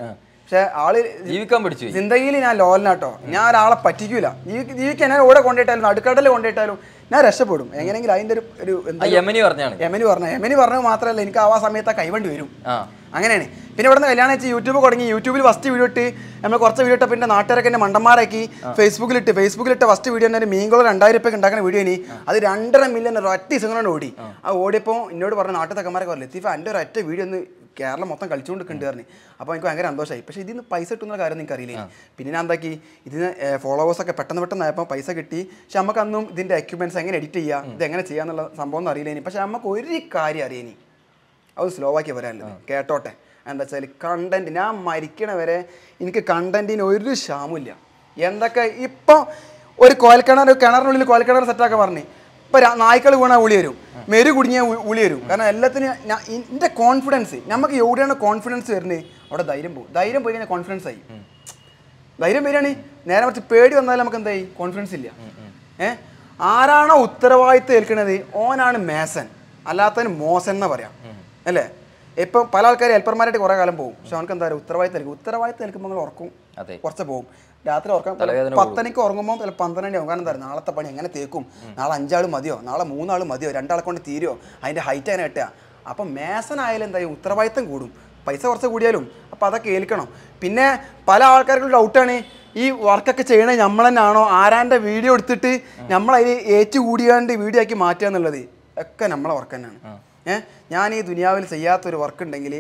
പക്ഷെ ആള് ജീവിക്കാൻ പഠിച്ചു ചിന്തയിൽ ഞാൻ ലോലിനാട്ടോ ഞാൻ ഒരാളെ പറ്റിക്കൂല ജീവിക്കാൻ ഞാൻ ഓടെ കൊണ്ടിട്ടാലും നടുക്കടൽ കൊണ്ടിട്ടാലും ഞാൻ രക്ഷപ്പെടും എങ്ങനെയെങ്കിലും അതിന്റെ ഒരു യമനി പറഞ്ഞു യമനി പറഞ്ഞു യമനി മാത്രമല്ല എനിക്ക് ആ സമയത്ത് കൈവണ്ടി വരും അങ്ങനെയാണ് പിന്നെ ഇവിടുന്ന് കല്യാണം വെച്ച് യൂട്യൂബ് തുടങ്ങി യൂട്യൂബിൽ ഫസ്റ്റ് വീഡിയോ ഇട്ട് നമ്മൾ കുറച്ച് വീഡിയോ ഇട്ട് പിന്നെ നാട്ടുകാരൊക്കെ എൻ്റെ മണ്ടന്മാരാക്കി ഫേസ്ബുക്കിൽ ഇട്ട് ഫസ്റ്റ് വീഡിയോ എൻ്റെ മീൻകോള രണ്ടായിരം ഉപ്പൊക്കെ ഉണ്ടാക്കുന്ന വീഡിയോ ഇനി അത് രണ്ടര മില്യൺ ഒറ്റ ദിവസങ്ങളാണ് ഓടി ആ ഓടിയപ്പോൾ എന്നോട് പറഞ്ഞ നാട്ടുതക്കന്മാരൊക്കെ പറഞ്ഞു ലത്തീഫ എൻ്റെ ഒറ്റ വീഡിയോ ഒന്ന് കേരളം മൊത്തം കളിച്ചുകൊണ്ട് പറഞ്ഞു അപ്പോൾ എനിക്ക് ഭയങ്കര സന്തോഷമായി പക്ഷേ ഇതിന് പൈസ കിട്ടുന്ന കാര്യം നിങ്ങൾക്ക് അറിയില്ലേ പിന്നെ ഞാൻ എന്താക്കി ഇതിന് ഫോളോവേഴ്സൊക്കെ പെട്ടെന്ന് പെട്ടെന്ന് ആയപ്പോൾ പൈസ കിട്ടി പക്ഷെ നമുക്ക് അന്നും ഇതിൻ്റെ എക്യുപ്മെൻറ്റ്സ് എങ്ങനെ എഡിറ്റ് ചെയ്യുക ഇത് എങ്ങനെ എന്നുള്ള സംഭവം ഒന്നും അറിയില്ല ഇനി പക്ഷേ നമുക്ക് ഒരു കാര്യം അറിയാനി അത് സ്ലോ ആക്കി വരാനുള്ളത് കേട്ടോട്ടെ എന്താ വെച്ചാൽ കണ്ടന്റ് ഞാൻ മരിക്കണവരെ എനിക്ക് കണ്ടന്റിന് ഒരു ക്ഷാമില്ല എന്തൊക്കെ ഇപ്പോൾ ഒരു കോൽക്കിണർ കിണറിനുള്ളിൽ കോൽക്കിണർ സെറ്റാക്കാൻ പറഞ്ഞു ഇപ്പൊ നായ്ക്കൾ വീണാൽ ഉളി വരും മെരു കുടുങ്ങിയ ഉളി വരും കാരണം എല്ലാത്തിനും എന്റെ കോൺഫിഡൻസ് നമുക്ക് എവിടെയാണ് കോൺഫിഡൻസ് വരുന്നത് അവിടെ ധൈര്യം പോകും ധൈര്യം പോയി കഴിഞ്ഞാൽ കോൺഫിഡൻസ് ആയി ധൈര്യം വരികയാണ് നേരെ മറിച്ച് പേടി വന്നാലും നമുക്ക് എന്തായി കോൺഫിഡൻസ് ഇല്ല ഏ ആരാണോ ഉത്തരവാദിത്വം ഏൽക്കുന്നത് ഓനാണ് മേസൻ അല്ലാത്തവന് മോസൻ എന്ന് പറയാം അല്ലേ ഇപ്പം പല ആൾക്കാർ ഹെൽപ്പർമാരായിട്ട് കുറേ കാലം പോകും പക്ഷെ അവനക്ക് എന്താ പറയുക ഉത്തരവാദിത്തം നൽകും ഉത്തരവാദിത്തം നൽകുമ്പോൾ നിങ്ങൾ ഉറക്കും കുറച്ച് പോകും രാത്രി ഉറക്കാൻ പത്തനയ്ക്ക് ഉറങ്ങുമ്പോൾ ചില പന്ത്രണ്ട് ആവും കാരണം എന്താ പറയുക നാളത്തെ പണി എങ്ങനെ തേക്കും നാളെ അഞ്ചാൾ മതിയോ നാളെ മൂന്നാൾ മതിയോ രണ്ടാളെ കൊണ്ട് തീരുമോ അതിൻ്റെ ഹൈറ്റ് അങ്ങനെ കിട്ടുക അപ്പം മേസനായാലും എന്താ ഉത്തരവാദിത്തം കൂടും പൈസ കുറച്ച് കൂടിയാലും അപ്പോൾ അതൊക്കെ ഏൽക്കണം പിന്നെ പല ആൾക്കാർക്കും ഡൗട്ടാണ് ഈ വർക്കൊക്കെ ചെയ്യണേ നമ്മൾ തന്നെയാണോ ആരാൻ്റെ വീഡിയോ എടുത്തിട്ട് നമ്മളതിൽ ഏറ്റുകൂടിയാണ്ട് വീഡിയോ ആക്കി മാറ്റുക എന്നുള്ളത് ഒക്കെ നമ്മളെ വർക്ക് തന്നെയാണ് ഏഹ് ഞാൻ ഈ ദുനിയാവിൽ ചെയ്യാത്തൊരു വർക്ക് ഉണ്ടെങ്കിൽ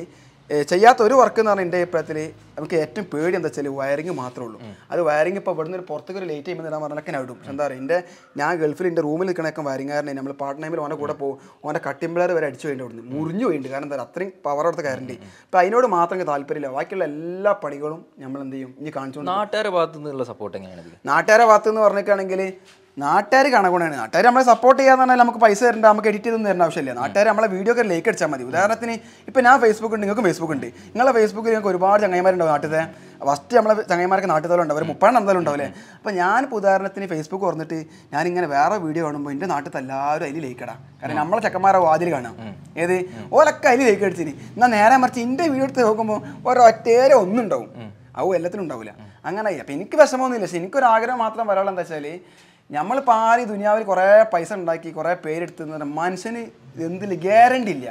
ചെയ്യാത്ത ഒരു വർക്ക് എന്ന് പറഞ്ഞാൽ എൻ്റെ അഭിപ്രായത്തിൽ നമുക്ക് ഏറ്റവും പേടി എന്താ വെച്ചാൽ വയറിങ് മാത്രമേ ഉള്ളൂ അത് വയറിങ് ഇപ്പോൾ ഇവിടുന്ന് ഒരു പുറത്തേക്ക് ഒരു ലേറ്റ് ചെയ്യുമ്പോൾ ഇടാൻ പറഞ്ഞാൽ ഇടും പക്ഷെ എന്താ പറയുക എൻ്റെ ഞാൻ ഗൾഫിൽ എൻ്റെ റൂമിൽ നിൽക്കണൊക്കെ വയറിങ്ങാരനെ നമ്മൾ പാർട്ട് ടൈമിൽ ഓൻ്റെ കൂടെ പോകും ഓൻ്റെ കട്ടിമ്പിളർ വരെ അടിച്ചു വേണ്ടി അവിടുന്ന് മുറിഞ്ഞു പോയിട്ടുണ്ട് കാരണം എന്താ അത്രയും പവർ എടുത്ത കയറേണ്ടി അപ്പോൾ അതിനോട് മാത്രം താല്പര്യമില്ല ബാക്കിയുള്ള എല്ലാ പണികളും നമ്മൾ എന്ത് ചെയ്യും ഇനി കാണിച്ചു
നാട്ടുകാരെ ഭാഗത്തുനിന്നുള്ള
സപ്പോർട്ട് എങ്ങനെയാണ് നാട്ടുകാരുടെ ഭാഗത്തു നിന്ന് പറഞ്ഞിട്ടാണെങ്കിൽ നാട്ടുകാർ കണക്കുണയാണ് നാട്ടുകാർ നമ്മളെ സപ്പോർട്ട് ചെയ്യാന്ന് പറഞ്ഞാൽ നമുക്ക് പൈസ തരേണ്ട നമുക്ക് എഡിറ്റ് ചെയ്ത് തരേണ്ട ആവശ്യമില്ല നാട്ടുകാർ നമ്മളെ വീഡിയോ ഒക്കെ ലൈക്ക് അടിച്ചാൽ മതി ഉദാഹരണത്തിന് ഇപ്പം ഞാൻ ഫേസ്ബുക്ക് ഉണ്ട് നിങ്ങൾക്ക് ഫേസ്ബുക്ക് ഉണ്ട് നിങ്ങളെ ഫേസ്ബുക്കിൽ നിങ്ങൾക്ക് ഒരുപാട് ചങ്ങന്മാരുണ്ടാവും നാട്ടിലെ ഫസ്റ്റ് നമ്മളെ ചങ്ങന്മാർക്ക് നാട്ടിലുണ്ടാവും അവർ ഉണ്ടാവും ഒരു മുപ്പതെണ്ണം എന്തായാലും ഉണ്ടാവില്ലേ അപ്പോൾ ഞാനിപ്പോൾ ഉദാഹരണത്തിന് ഫേസ്ബുക്ക് തുറന്നിട്ട് ഞാനിങ്ങനെ വേറെ വീഡിയോ കാണുമ്പോൾ എൻ്റെ നാട്ടിൽ എല്ലാവരും അതിൽ ലയിക്കടാം കാരണം നമ്മളെ ചക്കന്മാരെ വാതിൽ കാണാം ഏത് ഓരൊക്കെ അതിൽ ലൈക്ക് അടിച്ചിന് എന്നാൽ നേരെ മറിച്ച് എൻ്റെ വീഡിയോ എടുത്ത് നോക്കുമ്പോൾ ഒരൊറ്റേരെ ഒന്നുണ്ടാവും അവ എല്ലാത്തിനും ഉണ്ടാവില്ല അങ്ങനെ അപ്പം എനിക്ക് വിഷമമൊന്നുമില്ല പക്ഷെ എനിക്കൊരാഗ്രഹം മാത്രം വരാനുള്ള എന്താ വെച്ചാൽ നമ്മൾ പാരി ദുനിയാവിൽ കുറേ പൈസ ഉണ്ടാക്കി കുറേ പേരെടുത്ത് മനുഷ്യന് എന്തില് ഗ്യാരണ്ടി ഇല്ല